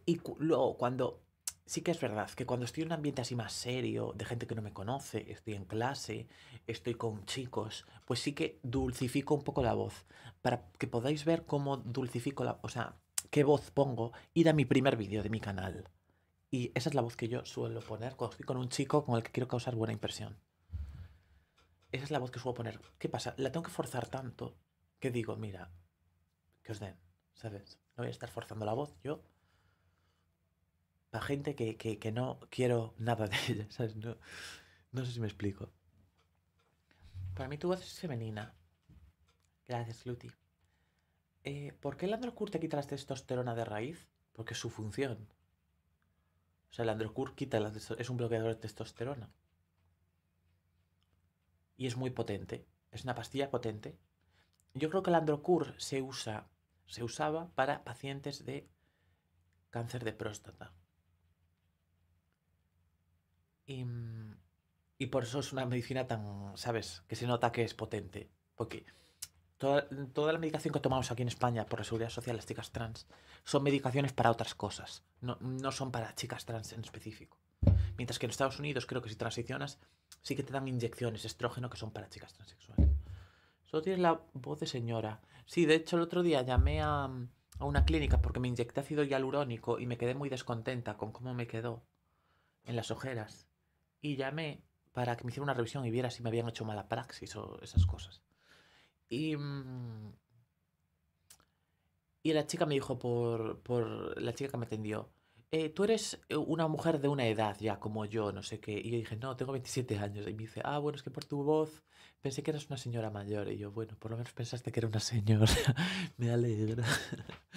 Y luego cuando sí que es verdad que cuando estoy en un ambiente así más serio, de gente que no me conoce, estoy en clase, estoy con chicos, pues sí que dulcifico un poco la voz. Para que podáis ver cómo dulcifico la. O sea, qué voz pongo, ir a mi primer vídeo de mi canal. Y esa es la voz que yo suelo poner cuando estoy con un chico con el que quiero causar buena impresión. Esa es la voz que suelo poner. ¿Qué pasa? La tengo que forzar tanto que digo, mira, que os den, ¿sabes? No voy a estar forzando la voz yo para gente que, no quiero nada de ella, ¿sabes? No, sé si me explico. Para mí tu voz es femenina. Gracias, Luti. Eh, ¿Por qué el androcur te quita la testosterona de raíz? Porque es su función. O sea, el androcur quita es un bloqueador de testosterona. Y es muy potente. Es una pastilla potente. Yo creo que el androcur se usa, se usaba para pacientes de cáncer de próstata. Em, y, por eso es una medicina tan, ¿sabes? Que se nota que es potente. Porque toda, la medicación que tomamos aquí en España por la seguridad social, las chicas trans, son medicaciones para otras cosas. No, no son para chicas trans en específico. Mientras que en Estados Unidos creo que si transicionas, sí que te dan inyecciones estrógeno que son para chicas transexuales. Solo tienes la voz de señora. Sí, de hecho el otro día llamé a, a una clínica porque me inyecté ácido hialurónico y me quedé muy descontenta con cómo me quedó en las ojeras y llamé para que me hiciera una revisión y viera si me habían hecho mala praxis o esas cosas. Y, mm, la chica me dijo por, la chica que me atendió, eh, tú eres eh, una mujer de una edad ya, como yo, no sé qué. Y yo dije, no, tengo 27 años. Y me dice, ah, bueno, es que por tu voz pensé que eras una señora mayor. Y yo, bueno, por lo menos pensaste que era una señora. me alegra.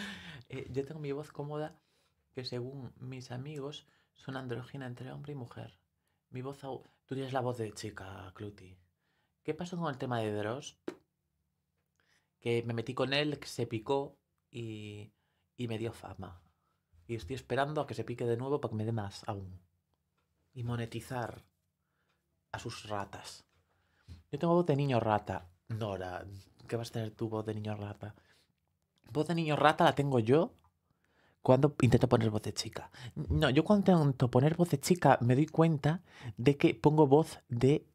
Eh, yo tengo mi voz cómoda, que según mis amigos son andrógina entre hombre y mujer. Mi voz. Tú tienes la voz de chica, Cluti. ¿Qué pasó con el tema de Dross? Que me metí con él, que se picó y, y me dio fama. Y estoy esperando a que se pique de nuevo para que me dé más aún. Y monetizar a sus ratas. Yo tengo voz de niño rata. Nora, ¿qué vas a tener tu voz de niño rata? Voz de niño rata la tengo yo cuando intento poner voz de chica. No, yo cuando intento poner voz de chica me doy cuenta de que pongo voz de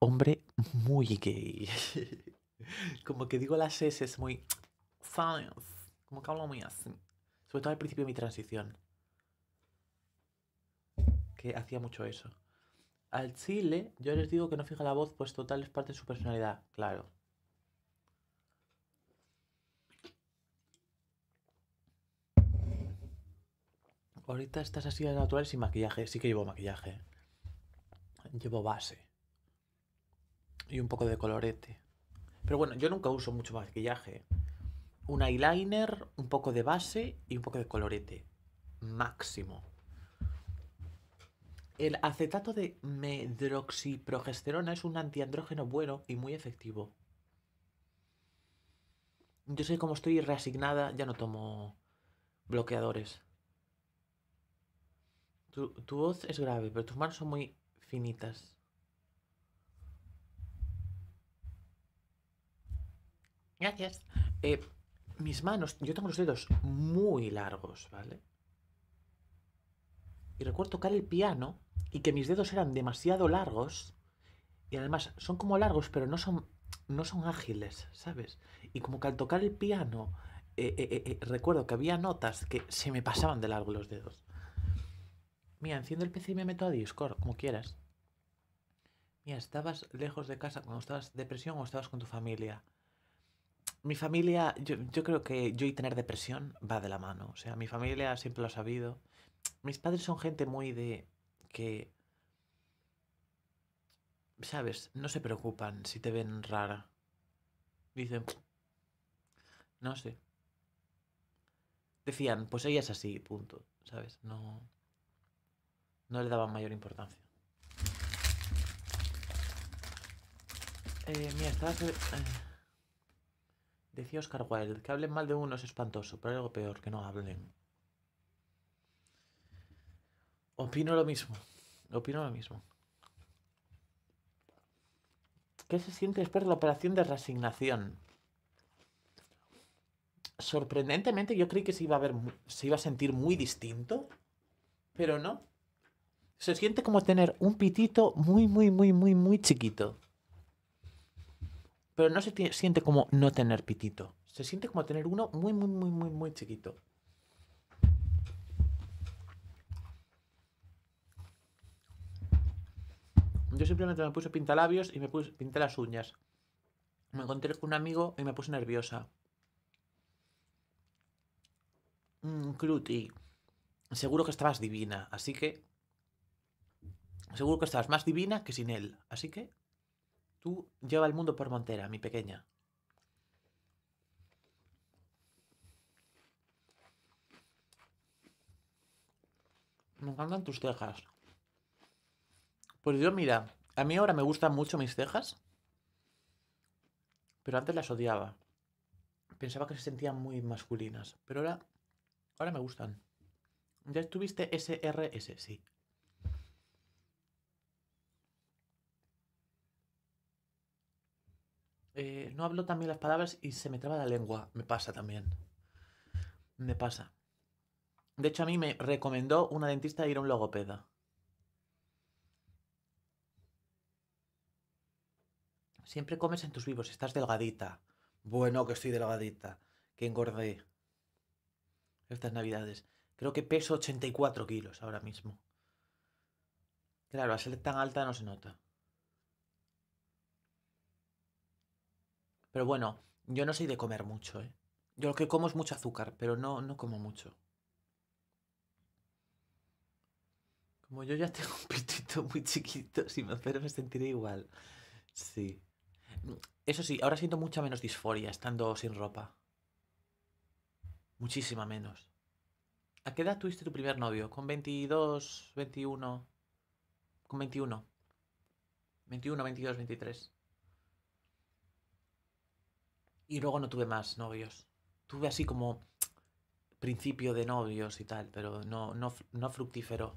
hombre muy gay. Como que digo las S es muy... Como que hablo muy así. Sobre todo al principio de mi transición. Que hacía mucho eso. Al chile, yo les digo que no fija la voz, pues total es parte de su personalidad, claro. Ahorita estás así de natural sin maquillaje. Sí que llevo maquillaje. Llevo base. Y un poco de colorete. Pero bueno, yo nunca uso mucho maquillaje. Un eyeliner, un poco de base y un poco de colorete. Máximo. El acetato de medroxiprogesterona es un antiandrógeno bueno y muy efectivo. Yo sé cómo estoy reasignada, ya no tomo bloqueadores. Tu, voz es grave, pero tus manos son muy finitas. Gracias. Eh, mis manos, yo tengo los dedos muy largos, ¿vale? Y recuerdo tocar el piano y que mis dedos eran demasiado largos. Y además son como largos, pero no son, no son ágiles, ¿sabes? Y como que al tocar el piano, eh, eh, recuerdo que había notas que se me pasaban de largo los dedos. Mira, enciendo el PC y me meto a Discord, como quieras. Mira, estabas lejos de casa cuando estabas depresión o estabas con tu familia. Mi familia, yo, creo que yo y tener depresión va de la mano. O sea, mi familia siempre lo ha sabido. Mis padres son gente muy de que, ¿sabes? No se preocupan si te ven rara. Dicen, no sé. Decían, pues ella es así, punto. ¿Sabes? No no le daban mayor importancia. Eh, mira, estaba... Eh, decía Oscar Wilde, que hablen mal de uno es espantoso, pero hay algo peor, que no hablen. Opino lo mismo, opino lo mismo. ¿Qué se siente después de la operación de resignación? Sorprendentemente yo creí que iba a se iba a sentir muy distinto, pero no se siente como tener un pitito muy, muy, muy, muy, muy chiquito. Pero no se siente como no tener pitito. Se siente como tener uno muy, muy, muy, muy, muy chiquito. Yo simplemente me puse pintalabios y me puse, pinté las uñas. Me encontré con un amigo y me puse nerviosa. Mmm, seguro que estabas divina, así que Seguro que estás más divina que sin él. Así que tú lleva el mundo por montera, mi pequeña. Me encantan tus cejas. Pues yo, mira, a mí ahora me gustan mucho mis cejas. Pero antes las odiaba. Pensaba que se sentían muy masculinas. Pero ahora, ahora me gustan. ¿Ya estuviste SRS? Sí. Eh, no hablo también las palabras y se me traba la lengua. Me pasa también. Me pasa. De hecho, a mí me recomendó una dentista ir a un logopeda. Siempre comes en tus vivos, estás delgadita. Bueno, que estoy delgadita. Que engordé. Estas navidades. Creo que peso 84 kilos ahora mismo. Claro, a ser tan alta no se nota. Pero bueno, yo no soy de comer mucho, ¿eh? Yo lo que como es mucho azúcar, pero no, no como mucho. Como yo ya tengo un pitito muy chiquito, si me opero me sentiré igual. Sí. Eso sí, ahora siento mucha menos disforia estando sin ropa. Muchísima menos. ¿A qué edad tuviste tu primer novio? ¿Con 22, 21? Con 21. 21, 22, 23. Y luego no tuve más novios. Tuve así como principio de novios y tal, pero no, no, no fructífero.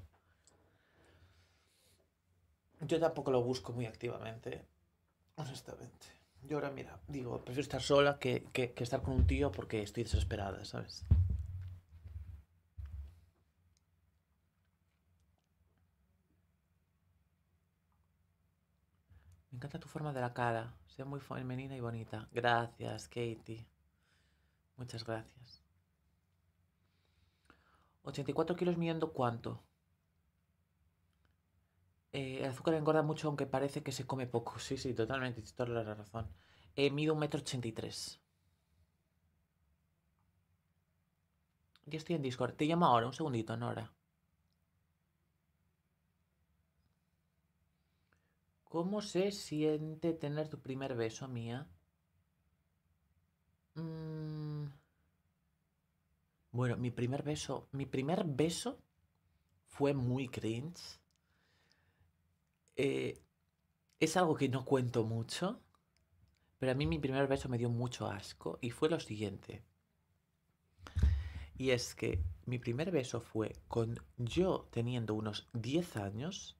Yo tampoco lo busco muy activamente, honestamente. Yo ahora, mira, digo, prefiero estar sola que, que estar con un tío porque estoy desesperada, ¿sabes? encanta tu forma de la cara. Sea muy femenina y bonita. Gracias, Katie. Muchas gracias. 84 kilos midiendo cuánto. Eh, el azúcar engorda mucho, aunque parece que se come poco. Sí, sí, totalmente. Toda la razón. Eh, mido 1,83 m. Yo estoy en Discord. Te llamo ahora, un segundito, Nora. ¿Cómo se siente tener tu primer beso, mía? Mm. Bueno, mi primer beso. Mi primer beso fue muy cringe. Eh, es algo que no cuento mucho. Pero a mí mi primer beso me dio mucho asco. Y fue lo siguiente. Y es que mi primer beso fue con yo teniendo unos 10 años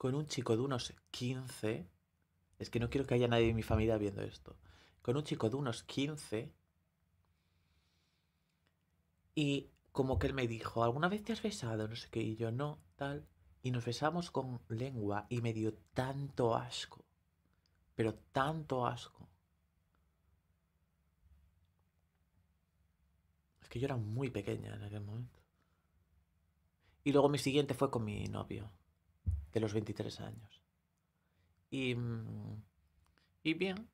con un chico de unos 15, es que no quiero que haya nadie de mi familia viendo esto, con un chico de unos 15 y como que él me dijo, ¿alguna vez te has besado? No sé qué, y yo no, tal. Y nos besamos con lengua y me dio tanto asco, pero tanto asco. Es que yo era muy pequeña en aquel momento. Y luego mi siguiente fue con mi novio de los 23 años. Y, mm, y bien,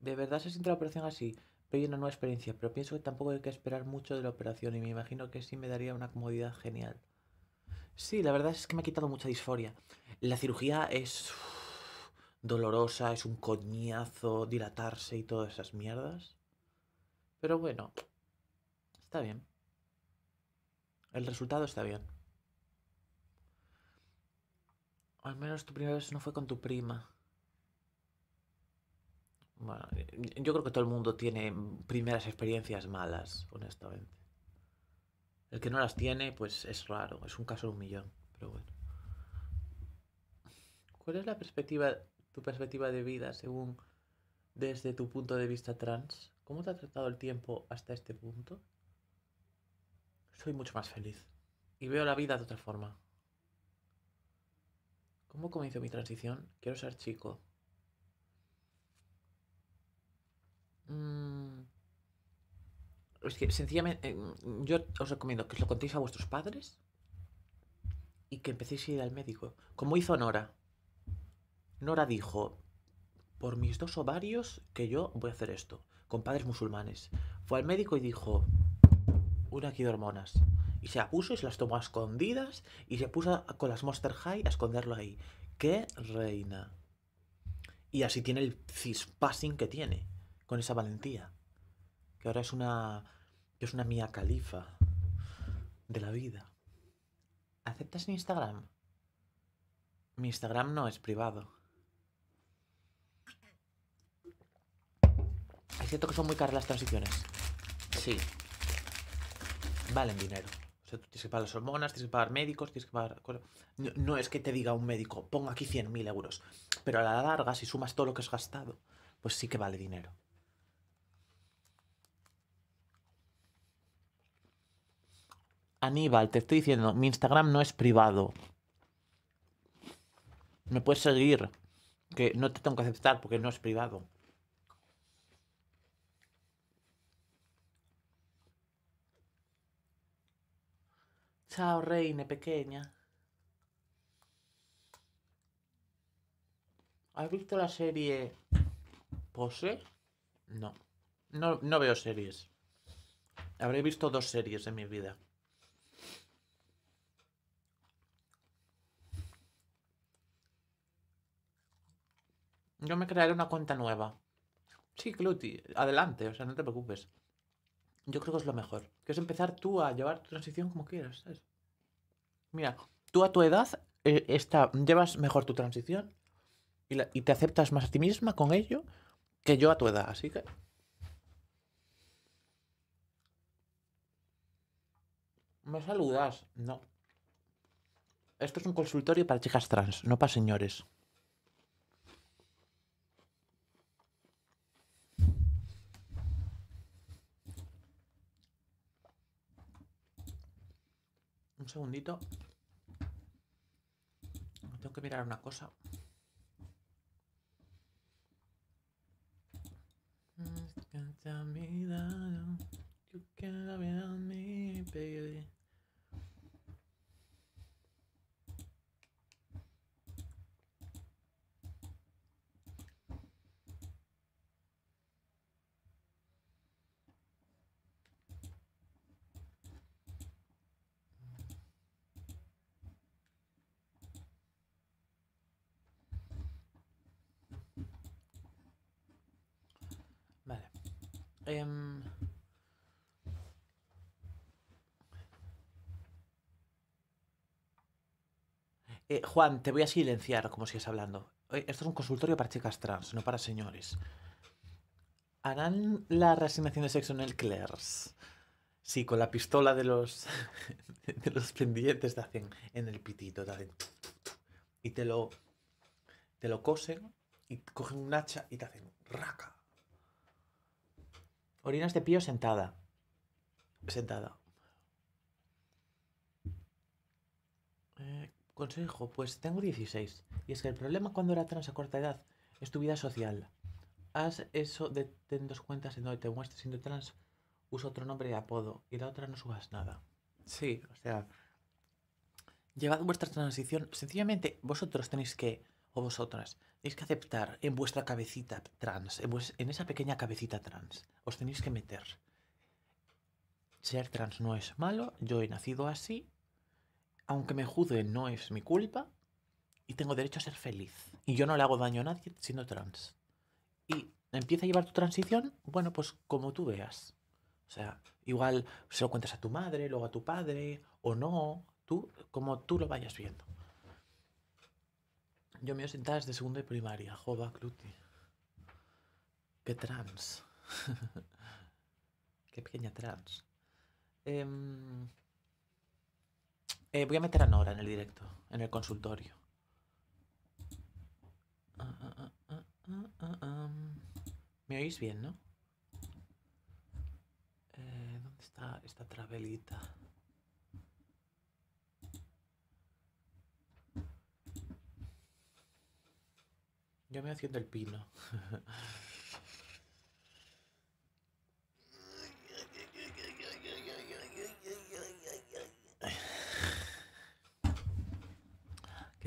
de verdad se siente la operación así. Pero una nueva experiencia, pero pienso que tampoco hay que esperar mucho de la operación y me imagino que sí me daría una comodidad genial. Sí, la verdad es que me ha quitado mucha disforia. La cirugía es dolorosa, es un coñazo dilatarse y todas esas mierdas. Pero bueno, está bien. El resultado está bien. Al menos tu primera vez no fue con tu prima. Bueno, yo creo que todo el mundo tiene primeras experiencias malas, honestamente. El que no las tiene, pues es raro, es un caso de un millón, pero bueno. ¿Cuál es la perspectiva, tu perspectiva de vida según desde tu punto de vista trans? ¿Cómo te ha tratado el tiempo hasta este punto? soy mucho más feliz y veo la vida de otra forma. ¿Cómo comienzo mi transición? Quiero ser chico. Mm. Es que sencillamente, eh, mm, yo os recomiendo que os lo contéis a vuestros padres y que empecéis a ir al médico. Como hizo Nora. Nora dijo, por mis dos ovarios que yo voy a hacer esto, con padres musulmanes. Fue al médico y dijo, una aquí de hormonas. Y se la y se las tomó a escondidas y se puso con las Monster High a esconderlo ahí. ¡Qué reina! Y así tiene el cispassing que tiene, con esa valentía. Que ahora es una. es una mía califa de la vida. ¿Aceptas mi Instagram? Mi Instagram no es privado. Es cierto que son muy caras las transiciones. Sí, valen dinero. O sea, tú tienes que pagar las hormonas, tienes que pagar médicos, tienes que pagar No, es que te diga un médico, ponga aquí 100.000 euros. Pero a la larga, si sumas todo lo que has gastado, pues sí que vale dinero. Aníbal, te estoy diciendo, mi Instagram no es privado. Me puedes seguir, que no te tengo que aceptar porque no es privado. Chao, reina pequeña. ¿Has visto la serie Pose? No. No, no veo series. Habré visto dos series en mi vida. Yo me crearé una cuenta nueva. Sí, Cluti, adelante, o sea, no te preocupes yo creo que es lo mejor. Que es empezar tú a llevar tu transición como quieras, Mira, tú a tu edad eh, está, llevas mejor tu transición y, y, te aceptas más a ti misma con ello que yo a tu edad, así que... Me saludas, no. Esto es un consultorio para chicas trans, no para señores. Un segundito. Tengo que mirar una cosa. Eh, Juan, te voy a silenciar como sigues hablando. Esto es un consultorio para chicas trans, no para señores. ¿Harán la reasignación de sexo en el CLERS? Sí, con la pistola de los, de los pendientes te hacen en el pitito, Y te lo, te lo cosen y cogen un hacha y te hacen raca. Orinas de pío sentada. Sentada. Eh, Consejo, pues tengo 16. Y es que el problema cuando era trans a corta edad es tu vida social. Haz eso de ten dos cuentas en donde te muestres siendo trans, usa otro nombre y apodo, y la otra no subas nada. Sí, o sea, llevad vuestra transición. Sencillamente, vosotros tenéis que, o vosotras, tenéis que aceptar en vuestra cabecita trans, en esa pequeña cabecita trans, os tenéis que meter. Ser trans no es malo, yo he nacido así, aunque me jude, no es mi culpa y tengo derecho a ser feliz. Y yo no le hago daño a nadie siendo trans. Y empieza a llevar tu transición, bueno, pues como tú veas. O sea, igual se lo cuentas a tu madre, luego a tu padre, o no, tú, como tú lo vayas viendo. Yo me he sentado desde segunda de primaria, jova cluti. Qué trans. Qué pequeña trans. Em, eh, voy a meter a Nora en el directo, en el consultorio. Ah, ah, ah, ¿Me oís bien, no? Eh, ¿Dónde está esta travelita? Yo me haciendo el pino.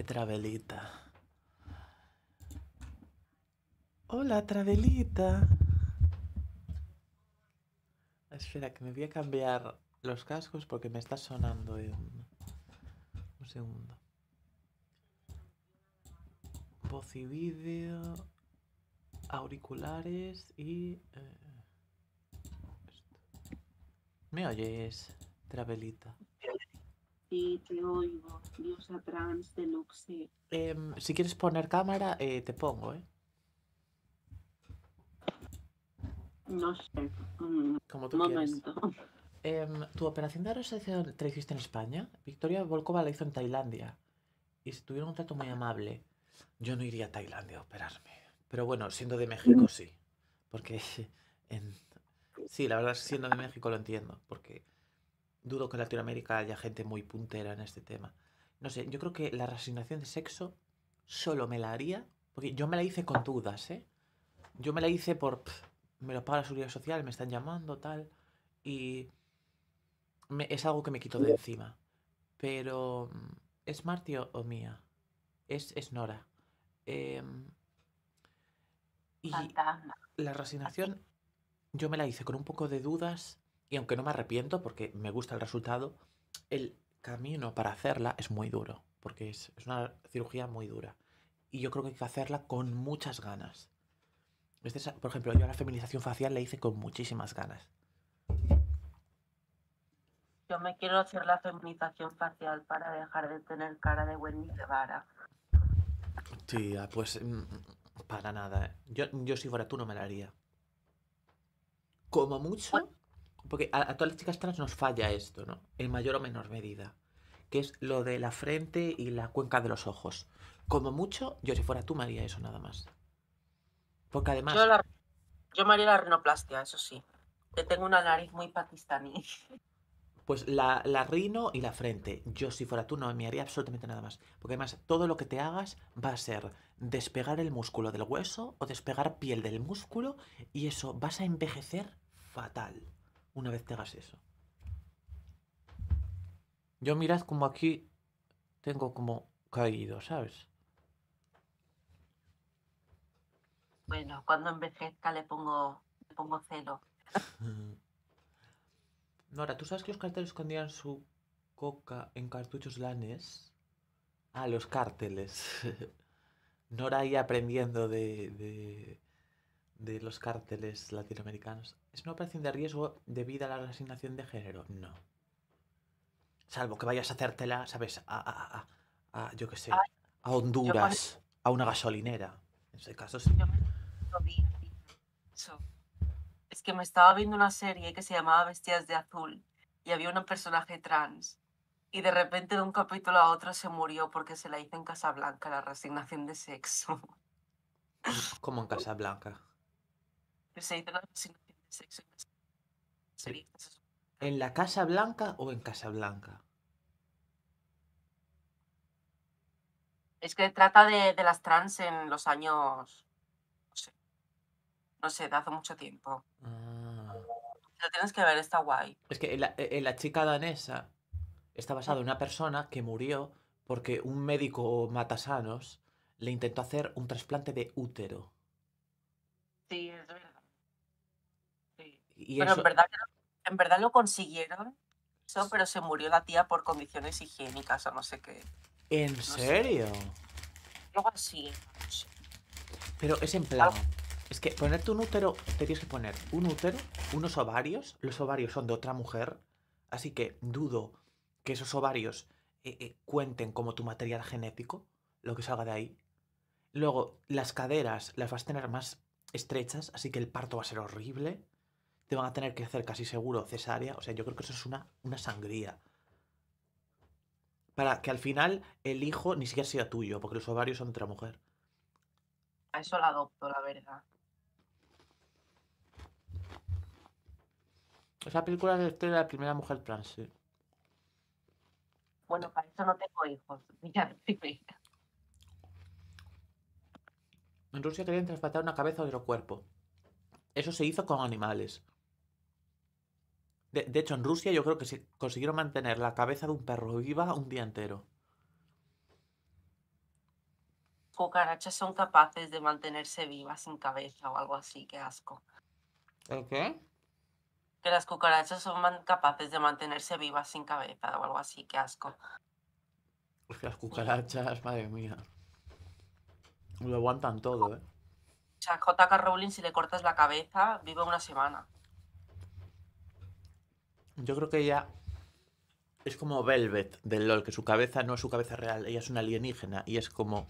travelita. Hola, travelita. Espera, que me voy a cambiar los cascos porque me está sonando un, un segundo. Voz y vídeo, auriculares y... Eh, ¿Me oyes, Travelita? Sí, te oigo. Diosa trans deluxe. Em, si quieres poner cámara, eh, te pongo, ¿eh? No sé. Mm, Como tú quieras. Em, tu operación de resección te hiciste en España. Victoria Volkova la hizo en Tailandia. Y si tuviera un trato muy amable. Yo no iría a Tailandia a operarme. Pero bueno, siendo de México mm. sí. Porque sí, la verdad, siendo de México lo entiendo. Porque Dudo que en Latinoamérica haya gente muy puntera en este tema. No sé, yo creo que la resignación de sexo solo me la haría, porque yo me la hice con dudas, ¿eh? Yo me la hice por, me lo paga la seguridad social, me están llamando, tal, y es algo que me quito de encima. Pero, ¿es Martio o, mía? Es, Nora. Em, y la resignación yo me la hice con un poco de dudas y aunque no me arrepiento porque me gusta el resultado, el camino para hacerla es muy duro, porque es, una cirugía muy dura. Y yo creo que hay que hacerla con muchas ganas. Este por ejemplo, yo la feminización facial la hice con muchísimas ganas. Yo me quiero hacer la feminización facial para dejar de tener cara de Wendy Guevara. Tía, ah, pues mm, para nada. Yo, yo si fuera tú no me la haría. Como mucho, porque a, todas las chicas trans nos falla esto, ¿no? En mayor o menor medida. Que es lo de la frente y la cuenca de los ojos. Como mucho, yo si fuera tú, me haría eso nada más. Porque además. Yo, me haría la rinoplastia, eso sí. Que tengo una nariz muy pakistaní. Pues la, la, rino y la frente. Yo, si fuera tú, no me haría absolutamente nada más. Porque además, todo lo que te hagas va a ser despegar el músculo del hueso o despegar piel del músculo y eso vas a envejecer fatal una vez te hagas eso. Yo mirad como aquí tengo como caído, ¿sabes? Bueno, cuando envejezca le pongo, le pongo celo. Nora, ¿tú sabes que los carteles escondían su coca en cartuchos lanes? Ah, los cárteles. Nora ahí aprendiendo de, de, de los cárteles latinoamericanos. ¿Es una operación de riesgo debido a la resignación de género? No. Salvo que vayas a hacértela, ¿sabes? A, yo qué sé, a Honduras, a una gasolinera. En ese caso sí. Yo me lo vi. es que me estaba viendo una serie que se llamaba Bestias de Azul y había un personaje trans y de repente de un capítulo a otro se murió porque se la hizo en Casa Blanca la resignación de sexo. ¿Cómo en Casablanca? Se hizo la resignación ¿En la Casa Blanca o en Casa Blanca? Es que trata de, las trans en los años. No sé. No sé, de hace mucho tiempo. Ah. Lo tienes que ver, está guay. Es que la, e, la chica danesa está basada en mm. una persona que murió porque un médico matasanos le intentó hacer un trasplante de útero. Sí, es verdad pero en, verdad, en verdad lo consiguieron, pero se murió la tía por condiciones higiénicas o no sé qué. ¿En serio? Luego así. Pero es en plan. Es que ponerte un útero, te tienes que poner un útero, unos ovarios. Los ovarios son de otra mujer. Así que dudo que esos ovarios eh, eh, cuenten como tu material genético, lo que salga de ahí. Luego, las caderas las vas a tener más estrechas, así que el parto va a ser horrible te van a tener que hacer casi seguro cesárea. O sea, yo creo que eso es una, una sangría. Para que al final el hijo ni siquiera sea tuyo, porque los ovarios son de otra mujer. A eso la adopto, la verdad. Esa película es la de la primera mujer trans, Bueno, para eso no tengo hijos. En Rusia querían trasplantar una cabeza a otro cuerpo. Eso se hizo con animales. De, hecho, en Rusia yo creo que se consiguieron mantener la cabeza de un perro viva un día entero. Cucarachas son capaces de mantenerse vivas sin cabeza o algo así, qué asco. ¿El qué? Que las cucarachas son capaces de mantenerse vivas sin cabeza o algo así, qué asco. Las cucarachas, madre mía. Lo aguantan todo, ¿eh? O sea, JK Rowling, si le cortas la cabeza, vive una semana. Yo creo que ella es como Velvet del LOL, que su cabeza no es su cabeza real, ella es una alienígena y es como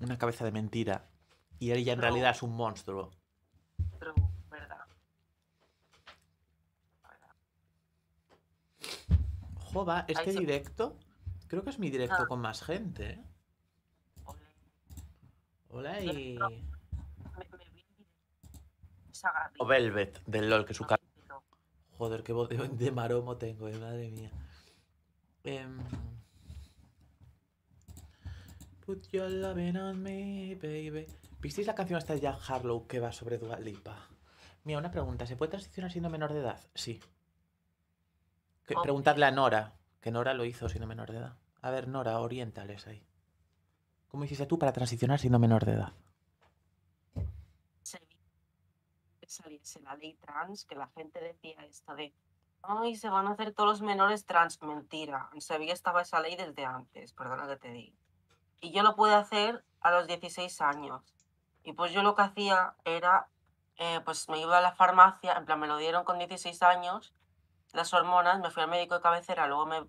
una cabeza de mentira. Y ella en realidad es un monstruo. Pero, ¿verdad? Jova, este directo, creo que es mi directo ah. con más gente. ¿eh? Hola y... O Velvet del LOL, que su ah. cabeza Joder, qué voz de maromo tengo, eh, madre mía. Em, put your loving on me, baby. ¿Visteis la canción hasta de Jan Harlow que va sobre Dua Lipa? Mira, una pregunta. ¿Se puede transicionar siendo menor de edad? Sí. Preguntadle a Nora, que Nora lo hizo siendo menor de edad. A ver, Nora, orientales ahí. ¿Cómo hiciste tú para transicionar siendo menor de edad? saliese la ley trans, que la gente decía esto de, ay, se van a hacer todos los menores trans, mentira, se Sevilla estaba esa ley desde antes, perdona que te di Y yo lo pude hacer a los 16 años. Y pues yo lo que hacía era, eh, pues me iba a la farmacia, en plan me lo dieron con 16 años, las hormonas, me fui al médico de cabecera, luego me,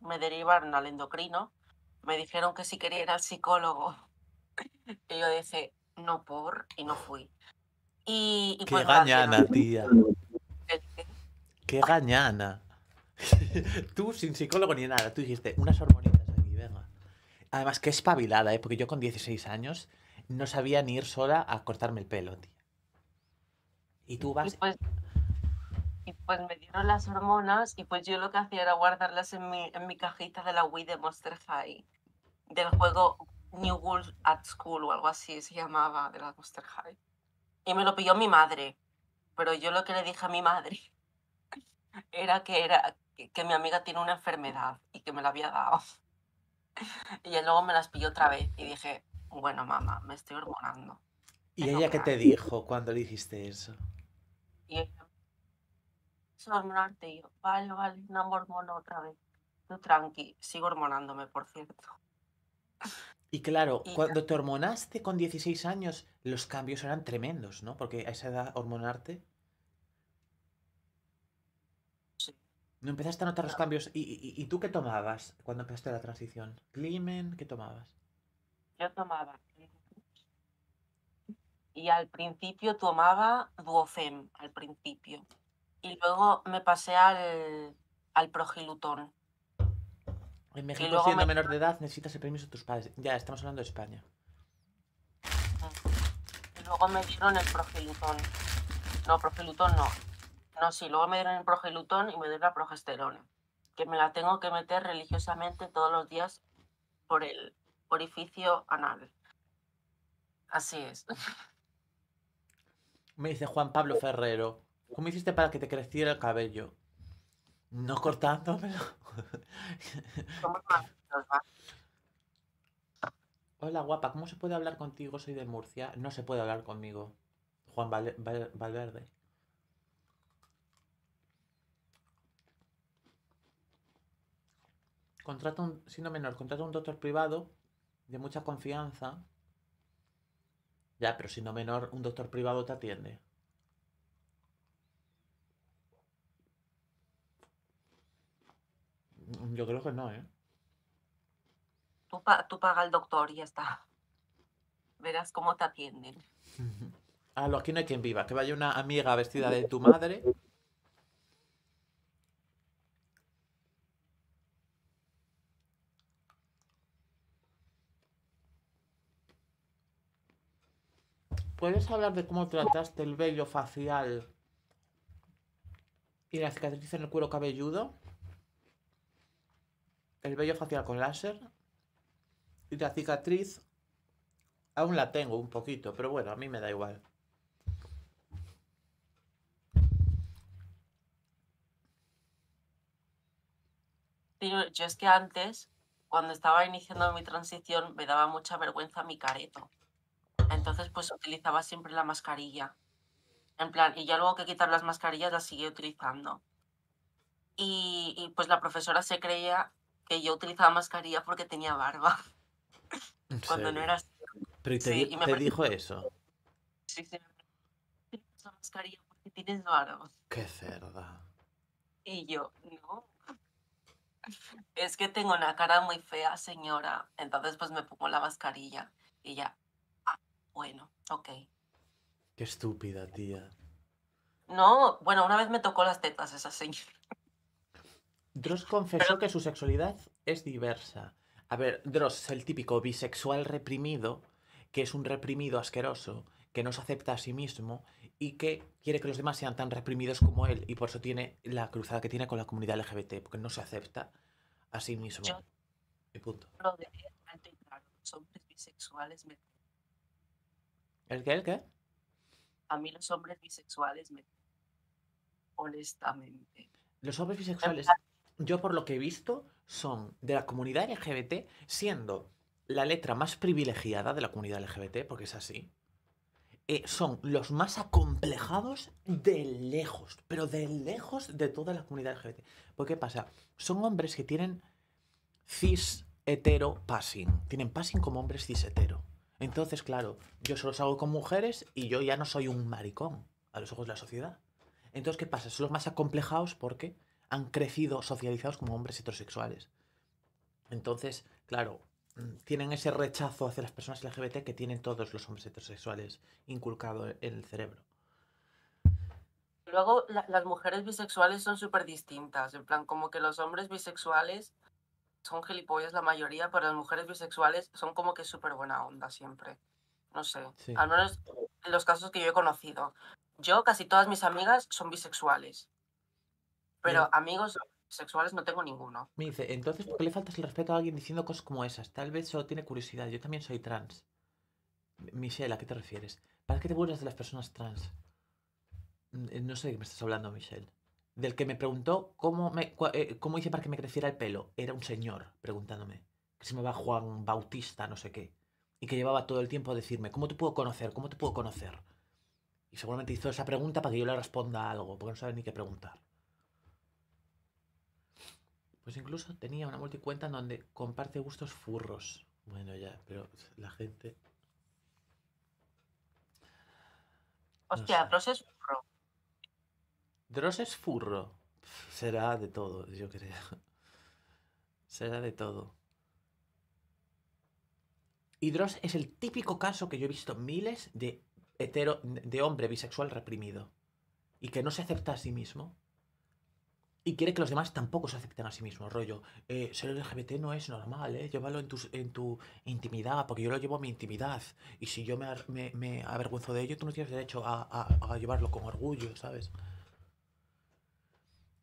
me, derivaron al endocrino, me dijeron que si quería ir al psicólogo. Y yo dije, no por, y no fui. Y, Qué gañana, tía. Qué gañana. tú sin psicólogo ni nada, tú dijiste unas hormonitas aquí, venga. Además, qué espabilada, ¿eh? porque yo con 16 años no sabía ni ir sola a cortarme el pelo, tía. Y tú vas... Pues, y pues, me dieron las hormonas y pues yo lo que hacía era guardarlas en mi, en mi cajita de la Wii de Monster High, del juego New World at School o algo así se llamaba, de la Monster High. Y me lo pilló mi madre. Pero yo lo que le dije a mi madre era que era que, mi amiga tiene una enfermedad y que me la había dado. Y él luego me las pilló otra vez y dije, bueno, mamá, me estoy hormonando. ¿Y ella qué te dijo cuando le dijiste eso? Y ella, hormonarte y yo, vale, vale, no me hormono otra vez. Tú tranqui, sigo hormonándome, por cierto. Y claro, cuando te hormonaste con 16 años, los cambios eran tremendos, ¿no? Porque a esa edad hormonarte... Sí. ¿No empezaste a notar los cambios? ¿Y, tú qué tomabas cuando empezaste la transición? ¿Climen? ¿Qué tomabas? Yo tomaba y al principio tomaba Duofem, al principio. Y luego me pasé al, al Progilutón. En México, siendo menor de edad, necesitas el permiso de tus padres. Ya, estamos hablando de España. Y luego me dieron el progelutón. No, progelutón no. No, sí, luego me dieron el progelutón y me dieron la progesterona. Que me la tengo que meter religiosamente todos los días por el orificio anal. Así es. Me dice Juan Pablo Ferrero. ¿Cómo hiciste para que te creciera el cabello? No cortándomelo. Hola guapa, ¿cómo se puede hablar contigo? Soy de Murcia. No se puede hablar conmigo. Juan Valverde. Contrata un, si menor, contrata un doctor privado de mucha confianza. Ya, pero si no menor, un doctor privado te atiende. Yo creo que no, ¿eh? Tú, pa paga al doctor y ya está. Verás cómo te atienden. a ah, lo aquí no hay quien viva. Que vaya una amiga vestida de tu madre. ¿Puedes hablar de cómo trataste el vello facial y la cicatriz en el cuero cabelludo? el vello facial con láser y la cicatriz aún la tengo un poquito, pero bueno, a mí me da igual. yo es que antes, cuando estaba iniciando mi transición, me daba mucha vergüenza mi careto. Entonces, pues utilizaba siempre la mascarilla. En plan, y ya luego que quitar las mascarillas las seguía utilizando. y pues la profesora se creía que yo utilizaba mascarilla porque tenía barba. Cuando no era Pero te, dijo eso? Sí, sí. mascarilla porque tienes barba. Qué cerda. Y yo, no. Es que tengo una cara muy fea, señora. Entonces, pues me pongo la mascarilla. Y ya. Ah, bueno, ok. Qué estúpida, tía. No, bueno, una vez me tocó las tetas esa señora. Dross confesó que su sexualidad es diversa. A ver, Dross es el típico bisexual reprimido, que es un reprimido asqueroso, que no se acepta a sí mismo y que quiere que los demás sean tan reprimidos como él y por eso tiene la cruzada que tiene con la comunidad LGBT, porque no se acepta a sí mismo. y punto. ¿El qué? ¿El qué? A mí los hombres bisexuales me... Honestamente. Los hombres bisexuales yo por lo que he visto, son de la comunidad LGBT, siendo la letra más privilegiada de la comunidad LGBT, porque es así. Eh, son los más acomplejados de lejos, pero de lejos de toda la comunidad LGBT. ¿Por pues, qué pasa? Son hombres que tienen cis hetero passing. Tienen passing como hombres cis hetero. Entonces, claro, yo solo salgo con mujeres y yo ya no soy un maricón a los ojos de la sociedad. Entonces, ¿qué pasa? Son los más acomplejados porque han crecido socializados como hombres heterosexuales. Entonces, claro, mm, tienen ese rechazo hacia las personas LGBT que tienen todos los hombres heterosexuales inculcado e-, en el cerebro. Luego, las mujeres bisexuales son súper distintas. En plan, como que los hombres bisexuales son gilipollas la mayoría, pero las mujeres bisexuales son como que súper buena onda siempre. No sé. Al menos en los casos que yo he conocido. Yo, casi todas mis amigas son bisexuales. Pero eh amigos sexuales no tengo ninguno. Me dice, entonces, ¿por qué le faltas el respeto a alguien diciendo cosas como esas? Tal vez solo tiene curiosidad. Yo también soy trans. Michelle, ¿a qué te refieres? ¿Para qué te burlas de las personas trans. Mm, eh, no sé de qué me estás hablando, Michelle. Del que me preguntó cómo, me, eh, cómo hice para que me creciera el pelo. Era un señor preguntándome. Que se llamaba Juan Bautista, no sé qué. Y que llevaba todo el tiempo a decirme, ¿cómo te puedo conocer? ¿Cómo te puedo conocer? Y seguramente hizo esa pregunta para que yo le responda algo, porque no sabe ni qué preguntar. Pues incluso tenía una multicuenta en donde comparte gustos furros. Bueno, ya, pero la gente. Hostia, Dross es furro. Dross es furro. Será de todo, yo creo. Será de todo. Y Dross es el típico caso que yo he visto miles de hetero, de hombre bisexual reprimido y que no se acepta a sí mismo y quiere que los demás tampoco se acepten a sí mismos, rollo. Eh, ser LGBT no es normal, ¿eh? Llévalo en tu, en tu intimidad, porque yo lo llevo a mi intimidad. Y si yo me, me, avergüenzo de ello, tú no tienes derecho a, llevarlo con orgullo, ¿sabes?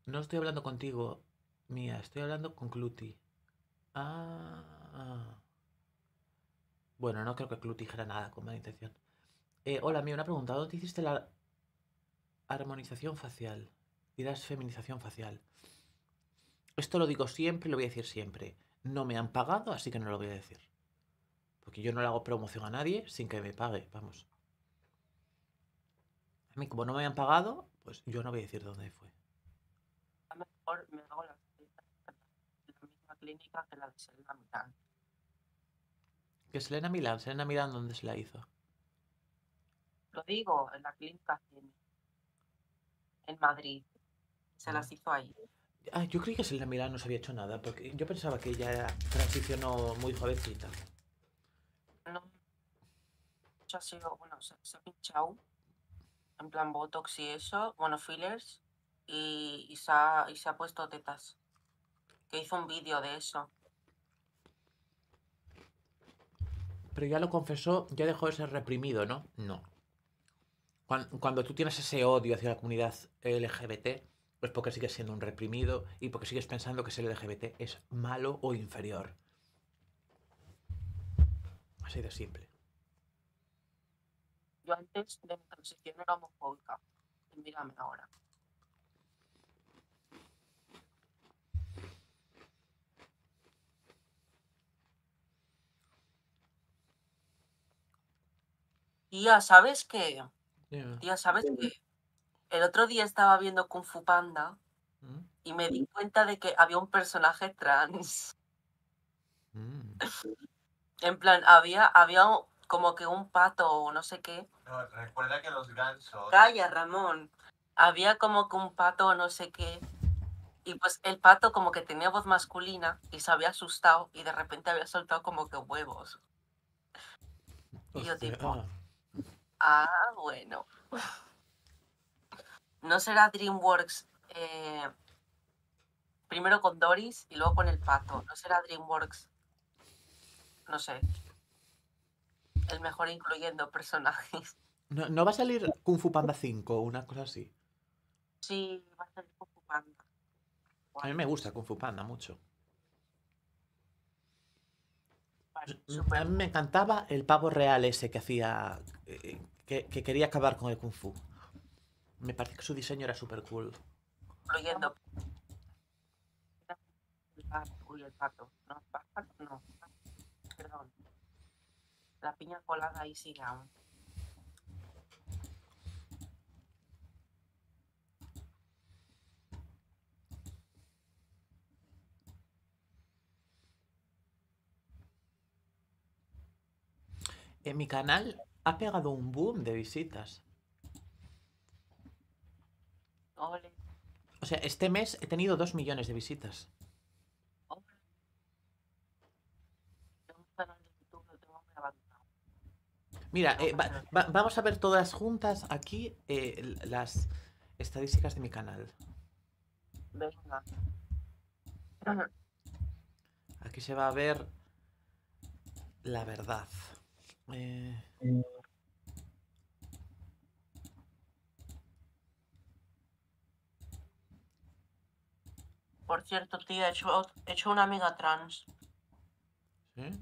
No estoy hablando contigo, mía, estoy hablando con Cluti. Ah, Bueno, no creo que Cluti dijera nada con mala intención. Eh, hola, mía, una pregunta. ¿Dónde hiciste la armonización facial? y feminización facial. Esto lo digo siempre y lo voy a decir siempre. No me han pagado, así que no lo voy a decir. Porque yo no le hago promoción a nadie sin que me pague, vamos. A mí, como no me han pagado, pues yo no voy a decir dónde fue. A lo mejor me hago la, misma clínica que la de Selena Milán. ¿Qué Selena Milán? ¿Selena Milán dónde se la hizo? Lo digo, en la clínica en Madrid se las hizo ahí. Ah, yo creí que Selena Milán no se había hecho nada, porque yo pensaba que ella transicionó muy jovencita. No. ha sido, bueno, se, ha pinchado, en plan Botox y eso, bueno, fillers, y, se, ha, puesto tetas. Que hizo un vídeo de eso. Pero ya lo confesó, ya dejó de ser reprimido, ¿no? No. Cuando, cuando tú tienes ese odio hacia la comunidad LGBT, pues porque sigues siendo un reprimido y porque sigues pensando que ser LGBT es malo o inferior. Así de simple. Yo antes de mi transición era homofóbica. Y pues mírame ahora. Tía, ¿sabes qué? ya Tía, ¿sabes qué? El otro día estaba viendo Kung Fu Panda mm. y me di cuenta de que había un personaje trans. Mm. en plan, había, había como que un pato o no sé qué. No, recuerda que los gansos. Calla, Ramón. Había como que un pato o no sé qué. Y pues el pato como que tenía voz masculina y se había asustado y de repente había soltado como que huevos. Y yo tipo, ah, ah bueno. ¿No será DreamWorks eh, primero con Doris y luego con el pato? ¿No será DreamWorks, no sé, el mejor incluyendo personajes? ¿No, va a salir Kung Fu Panda 5 o una cosa así? Sí, va a salir Kung Fu Panda. A mí me gusta Kung Fu Panda mucho. Mm, mm, a mí me encantaba el pavo real ese que hacía, eh, que quería acabar con el Kung Fu. Me parece que su diseño era súper cool. Incluyendo. Uy, el pato. No, pato no. Perdón. La piña colada ahí sigue aún. En mi canal ha pegado un boom de visitas. O sea, este mes he tenido Dos millones de visitas. Mira, eh, vamos a ver todas juntas aquí eh, las estadísticas de mi canal. Aquí se va a ver la verdad. Eh... eh Por cierto, tía, he hecho, una amiga trans. ¿Sí?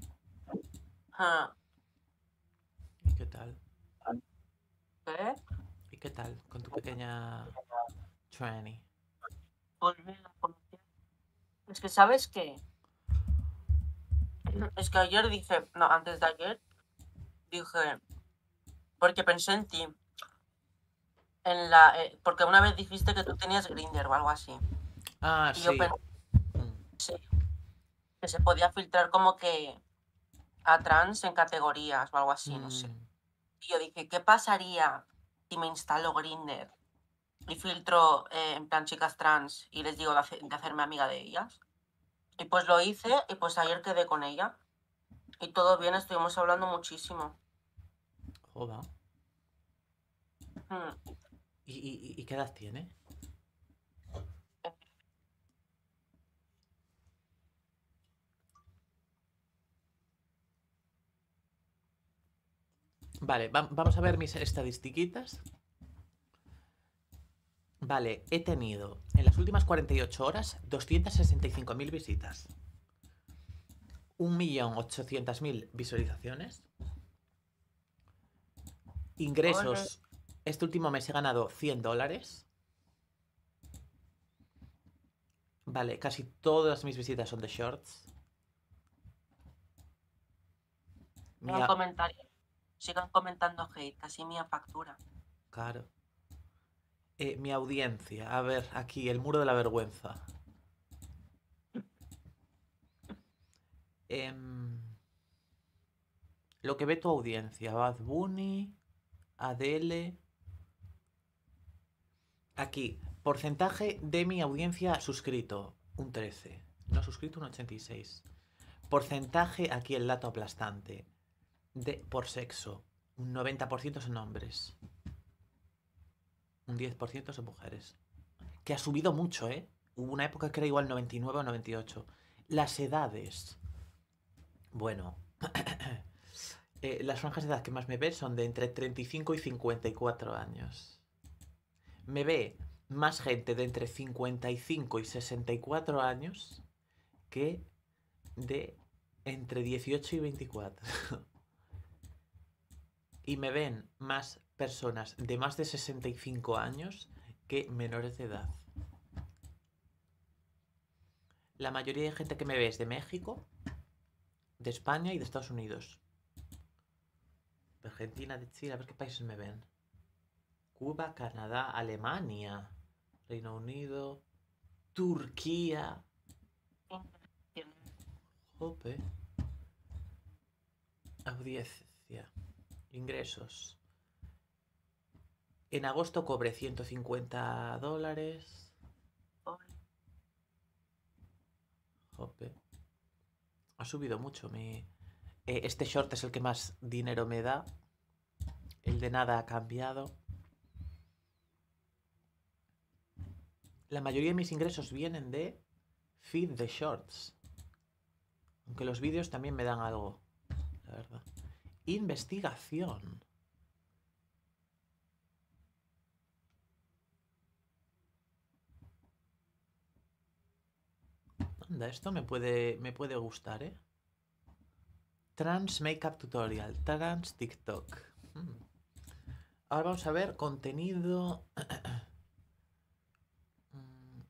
¿Y qué tal? ¿Qué? ¿Y qué tal con tu pequeña tranny? es que sabes qué? Es que ayer dije, no, antes de ayer, dije, porque pensé en ti. En la, eh, porque una vez dijiste que tú tenías Grinder o algo así. Ah, mm. sí. Que se podía filtrar como que a trans en categorías o algo así, no sé. Mm. Y yo dije, ¿qué pasaría si me instalo Grinder y filtro eh, en plan chicas trans y les digo de, hacerme amiga de ellas? Y pues lo hice y pues ayer quedé con ella. Y todo bien, estuvimos hablando muchísimo. Joda. Mm. ¿Y, y, y qué edad tiene? Vale, vamos a ver mis estadísticas. Vale, he tenido en las últimas 48 horas 265.000 visitas. 1.800.000 visualizaciones. Ingresos. Este último mes he ganado 100 dólares. Vale, casi todas mis visitas son de shorts. Mi, sigan comentando hate, casi mía factura. Claro. Eh, mi audiencia, a ver, aquí, el muro de la vergüenza. Em, lo que ve tu audiencia, Bad Bunny, Adele. Aquí, porcentaje de mi audiencia suscrito, un 13. No suscrito, un 86. Porcentaje, aquí el dato aplastante por sexo. Un 90% son hombres. Un 10% son mujeres. Que ha subido mucho, ¿eh? Hubo una época que era igual 99 o 98. Las edades. Bueno. Eh, las franjas de edad que más me ven son de entre 35 y 54 años. Me ve más gente de entre 55 y 64 años que de entre 18 y 24. y me ven más personas de más de 65 años que menores de edad. La mayoría de gente que me ve es de México, de España y de Estados Unidos. De Argentina, de Chile, a ver qué países me ven. Cuba, Canadá, Alemania, Reino Unido, Turquía. Jope. Audiencia ingresos. En agosto cobré 150 dólares. Ha subido mucho mi... Eh, este short es el que más dinero me da. El de nada ha cambiado. La mayoría de mis ingresos vienen de feed de shorts. Aunque los vídeos también me dan algo, la verdad. Investigación. Anda, esto me puede, me puede gustar, ¿eh? Trans Makeup Tutorial, Trans TikTok. Hmm. Ahora vamos a ver contenido... Mm,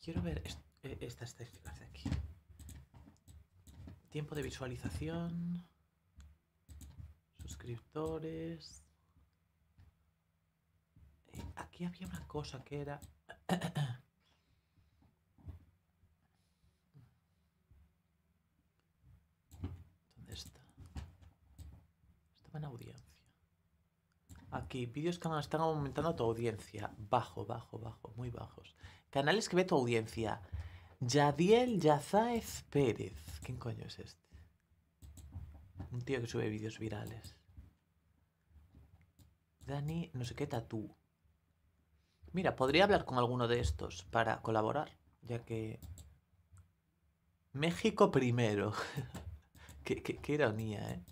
quiero ver eh, esta estas de aquí. Tiempo de visualización suscriptores. Eh, aquí había una cosa que era... ¿Dónde está? Estaba en audiencia. Aquí, vídeos que están aumentando tu audiencia. Bajo, bajo, bajo, muy bajos. Canales que ve tu audiencia. Yadiel Yazaez Pérez. ¿Quién coño es este? Un tío que sube vídeos virales. Dani, no sé qué, tatú. Mira, podría hablar con alguno de estos para colaborar, ya que... México primero. qué, ironía, ¿eh?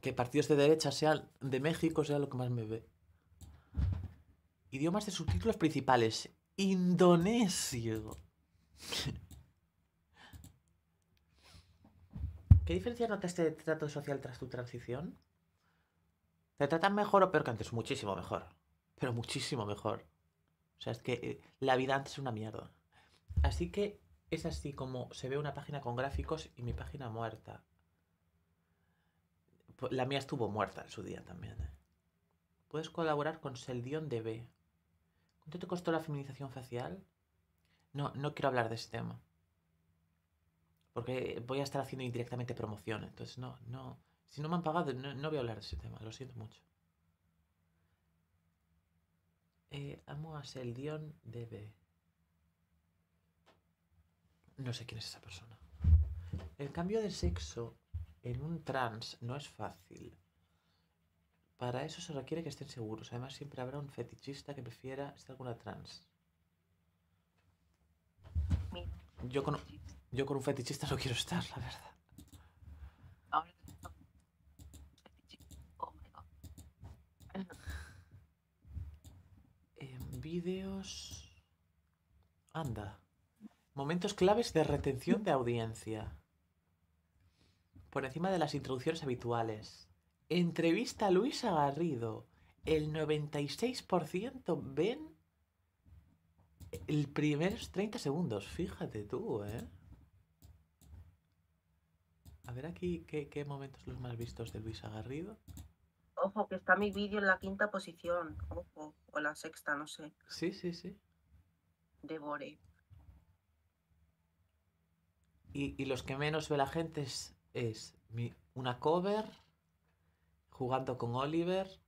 Que partidos de derecha sean de México sea lo que más me ve. Idiomas de subtítulos principales. Indonesio. ¿Qué diferencia nota este trato social tras tu transición? ¿Te tratan mejor o peor que antes? Muchísimo mejor. Pero muchísimo mejor. O sea, es que eh, la vida antes era una mierda. Así que es así como se ve una página con gráficos y mi página muerta. La mía estuvo muerta en su día también. ¿eh? Puedes colaborar con Seldion DB. ¿Cuánto te costó la feminización facial? No, no quiero hablar de ese tema. Porque voy a estar haciendo indirectamente promoción. Entonces, no, no. Si no me han pagado, no, voy a hablar de ese tema, lo siento mucho. Eh, amo a Seldion Debe. No sé quién es esa persona. El cambio de sexo en un trans no es fácil. Para eso se requiere que estén seguros. Además, siempre habrá un fetichista que prefiera con alguna trans. Yo yo con un fetichista no quiero estar, la verdad. vídeos. Anda. Momentos claves de retención de audiencia. Por encima de las introducciones habituales. Entrevista a Luisa Garrido. El 96% ven el primeros 30 segundos. Fíjate tú, ¿eh? A ver aquí qué, qué momentos los más vistos de Luisa Garrido. Ojo, que está mi vídeo en la quinta posición. Ojo, o la sexta, no sé. Sí, sí, sí. Devore. Y, los que menos ve la gente es, una cover, jugando con Oliver.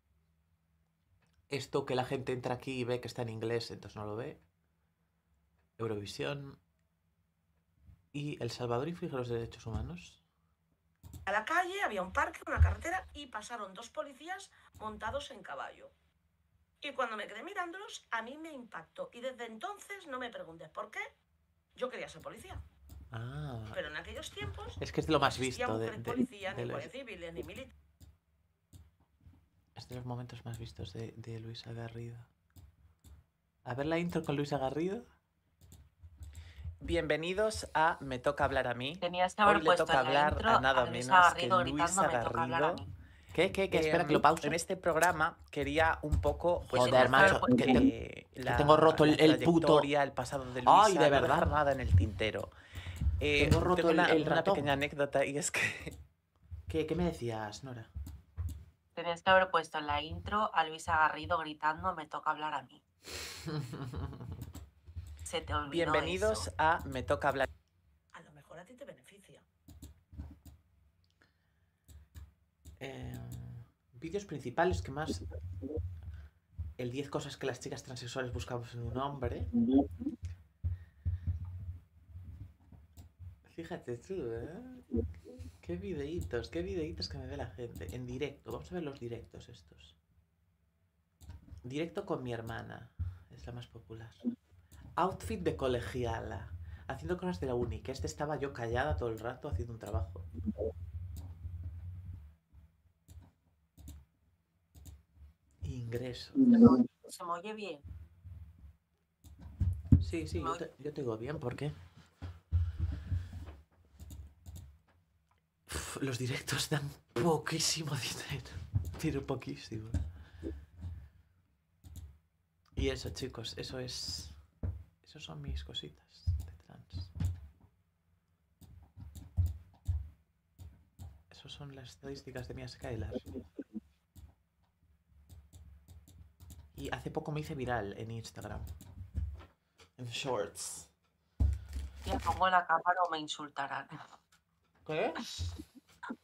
Esto que la gente entra aquí y ve que está en inglés, entonces no lo ve. Eurovisión. Y El Salvador y fíjate los Derechos Humanos a la calle, había un parque, una carretera y pasaron dos policías montados en caballo. Y cuando me quedé mirándolos, a mí me impactó. Y desde entonces, no me preguntes por qué, yo quería ser policía. Ah. Pero en aquellos tiempos. Es que es lo más visto. No de, policía, ni los... civiles, ni militares. Es de los momentos más vistos de, de Luisa Garrido. A ver la intro con Luisa Garrido. Bienvenidos a Me toca hablar a mí. Tenías que haber Hoy le toca hablar intro a nada menos Garrido, que Luisa Garrido. mí". ¿Qué, qué, qué? Eh, espera, que lo En este programa quería un poco pues, Joder, pues, eh, tengo roto el- el puto. el pasado de Luisa. Ay, de verdad. nada en el tintero. Eh, tengo roto una, pequeña anécdota y es que ¿Qué, qué me decías, Nora? Tenías que haber puesto en la intro a Luisa Garrido gritando, me toca hablar a mí. Bienvenidos a Me Toca Hablar. A lo mejor a ti te beneficia. Eh, vídeos principales que más. El 10 cosas que las chicas transexuales buscamos en un hombre. Fíjate tú, ¿eh? Qué videitos, qué videitos que me ve la gente. En directo, vamos a ver los directos estos. Directo con mi hermana, es la más popular outfit de colegiala, haciendo cosas de la uni, que este estaba yo callada todo el rato haciendo un trabajo. Ingreso. Mm. ¿Se me oye bien? Sí, sí, yo te, digo bien, ¿por qué? los directos dan poquísimo dinero, Tiro poquísimo. Y eso, chicos, eso es esas son mis cositas de trans. Esas son las estadísticas de mi Skylar. Y hace poco me hice viral en Instagram. En Shorts. Ya pongo la cámara o me insultarán. ¿Qué?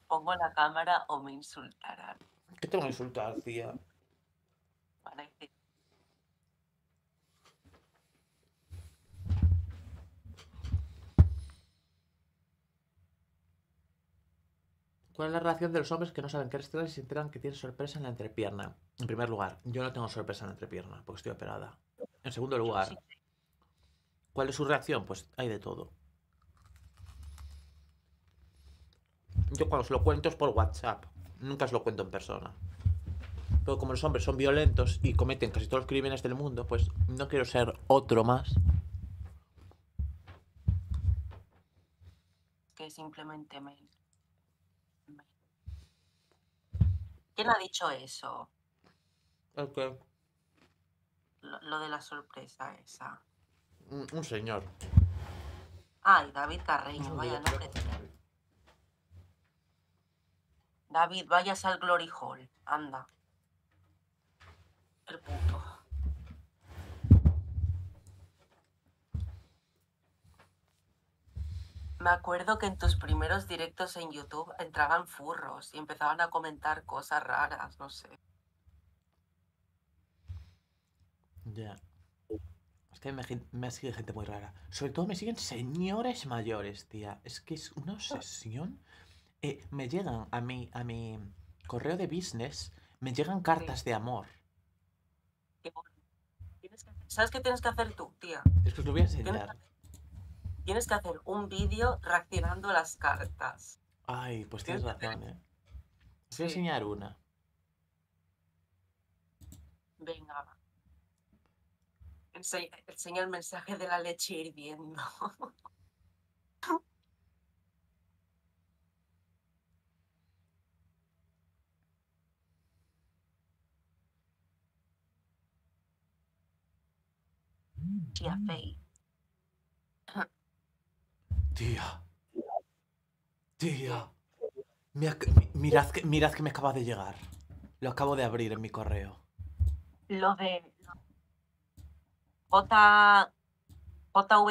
Pongo la cámara o me insultarán. ¿Qué te que insultar, tía? ¿Cuál es la reacción de los hombres que no saben que eres trans y se enteran que tienes sorpresa en la entrepierna? En primer lugar, yo no tengo sorpresa en la entrepierna porque estoy operada. En segundo lugar, ¿cuál es su reacción? Pues hay de todo. Yo cuando os lo cuento es por WhatsApp, nunca os lo cuento en persona. Pero como los hombres son violentos y cometen casi todos los crímenes del mundo, pues no quiero ser otro más. Que simplemente me ¿Quién ha dicho eso? ¿El Lo, de la sorpresa esa. Un, señor. Ay, David Carreño, vaya nombre David, vayas al Glory Hall, anda. El puto. Me acuerdo que en tus primeros directos en YouTube entraban furros y empezaban a comentar cosas raras, no sé. Ya. Es que me, me sigue gente muy rara. Sobre todo me siguen señores mayores, tía. Es que es una ah. obsesión. Eh, me llegan a mi, a mi correo de business, me llegan cartas de amor. ¿Sabes qué tienes que hacer tú, tía? Es que os lo voy a enseñar tienes que hacer un vídeo reaccionando las cartas. Ay, pues tienes razón, ¿eh? voy a enseñar una. Venga, enseña el mensaje de la leche hirviendo. Chia Fey. Tía. Tía. Mirad que, que, me acaba de llegar. Lo acabo de abrir en mi correo. Lo de. J. JW.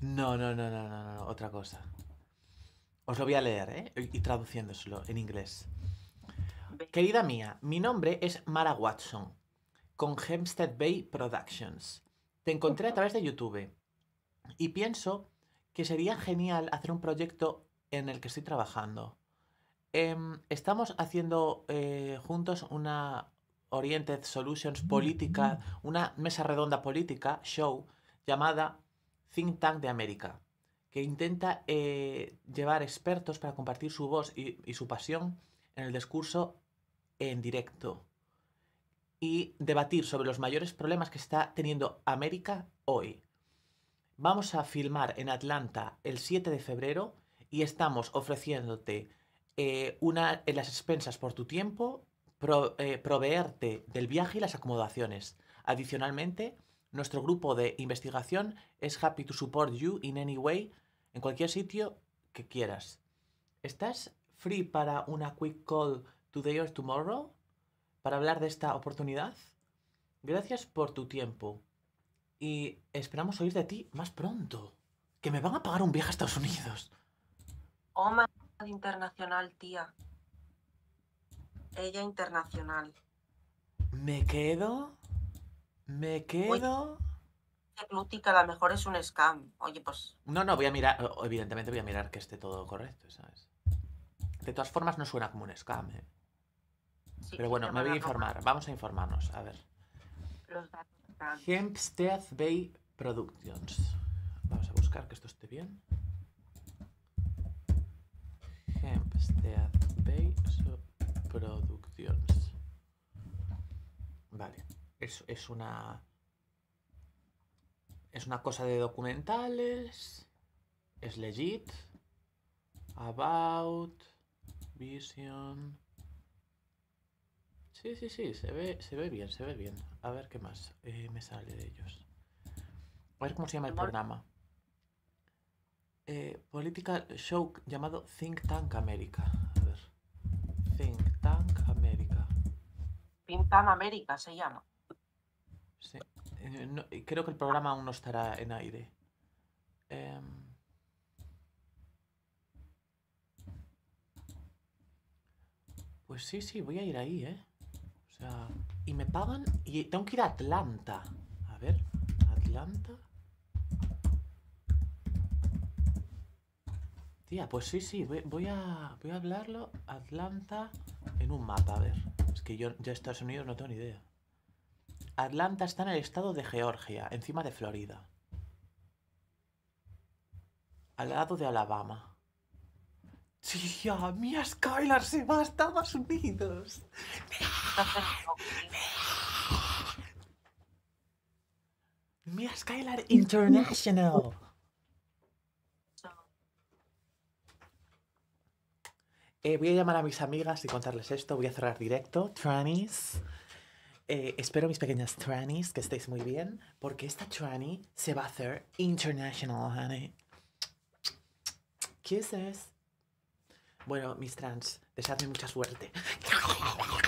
No, no, no, no, no, no, otra cosa. Os lo voy a leer, ¿eh? Y traduciéndoselo en inglés. Querida mía, mi nombre es Mara Watson, con Hempstead Bay Productions. Te encontré a través de YouTube y pienso que sería genial hacer un proyecto en el que estoy trabajando. Em, estamos haciendo eh, juntos una Oriented Solutions mm, política, mm. una mesa redonda política, show, llamada Think Tank de América, que intenta eh, llevar expertos para compartir su voz y su pasión en el discurso en directo y debatir sobre los mayores problemas que está teniendo América hoy Vamos a filmar en Atlanta el 7 de febrero y estamos ofreciéndote eh, una, en eh, las expensas por tu tiempo, eh, proveerte del viaje y las acomodaciones. Adicionalmente, nuestro grupo de investigación es happy to support you in any way, en cualquier sitio que quieras. ¿Estás free para una quick call today or tomorrow? Para hablar de esta oportunidad. Gracias por tu tiempo y esperamos oír de ti más pronto. Que me van a pagar un viaje a Estados Unidos. Oh, internacional, tía. Ella internacional. ¿Me quedo? ¿Me quedo? la a lo mejor es un scam. Oye, pues. No, no, voy a mirar. Evidentemente voy a mirar que esté todo correcto, ¿sabes? De todas formas, no suena como un scam, ¿eh? Pero bueno, me voy a informar. Vamos a informarnos, a ver. Los datos Hempstead Bay Productions. Vamos a buscar que esto esté bien. Hempstead Bay Productions. Vale. Es, es una. Es una cosa de documentales. Es legit. About. Vision. Sí, sí, sí, se ve, se ve bien, se ve bien. A ver qué más eh, me sale de ellos. A ver cómo se llama el programa. Eh, Political Show llamado Think Tank América. A ver. Think Tank América. Think Tank América se llama. Sí. Eh, creo que el programa aún no estará en aire. Em. Pues sí, sí, voy a ir ahí, ¿eh? O sea... Y me pagan y tengo que ir a Atlanta. A ver, Atlanta. Tía, pues sí, sí, voy, a, voy a hablarlo. Atlanta en un mapa, a ver. Es que yo ya Estados Unidos no tengo ni idea. Atlanta está en el estado de Georgia, encima de Florida. Al lado de Alabama ya! Mia Skylar se va a Estados Unidos. Mia Skylar International. Eh, voy a llamar a mis amigas y contarles esto. Voy a cerrar directo. Trannies. Eh, espero, mis pequeñas trannies, que estéis muy bien. Porque esta tranny se va a hacer international, honey. Kisses. Bueno, mis trans, deseadme mucha suerte.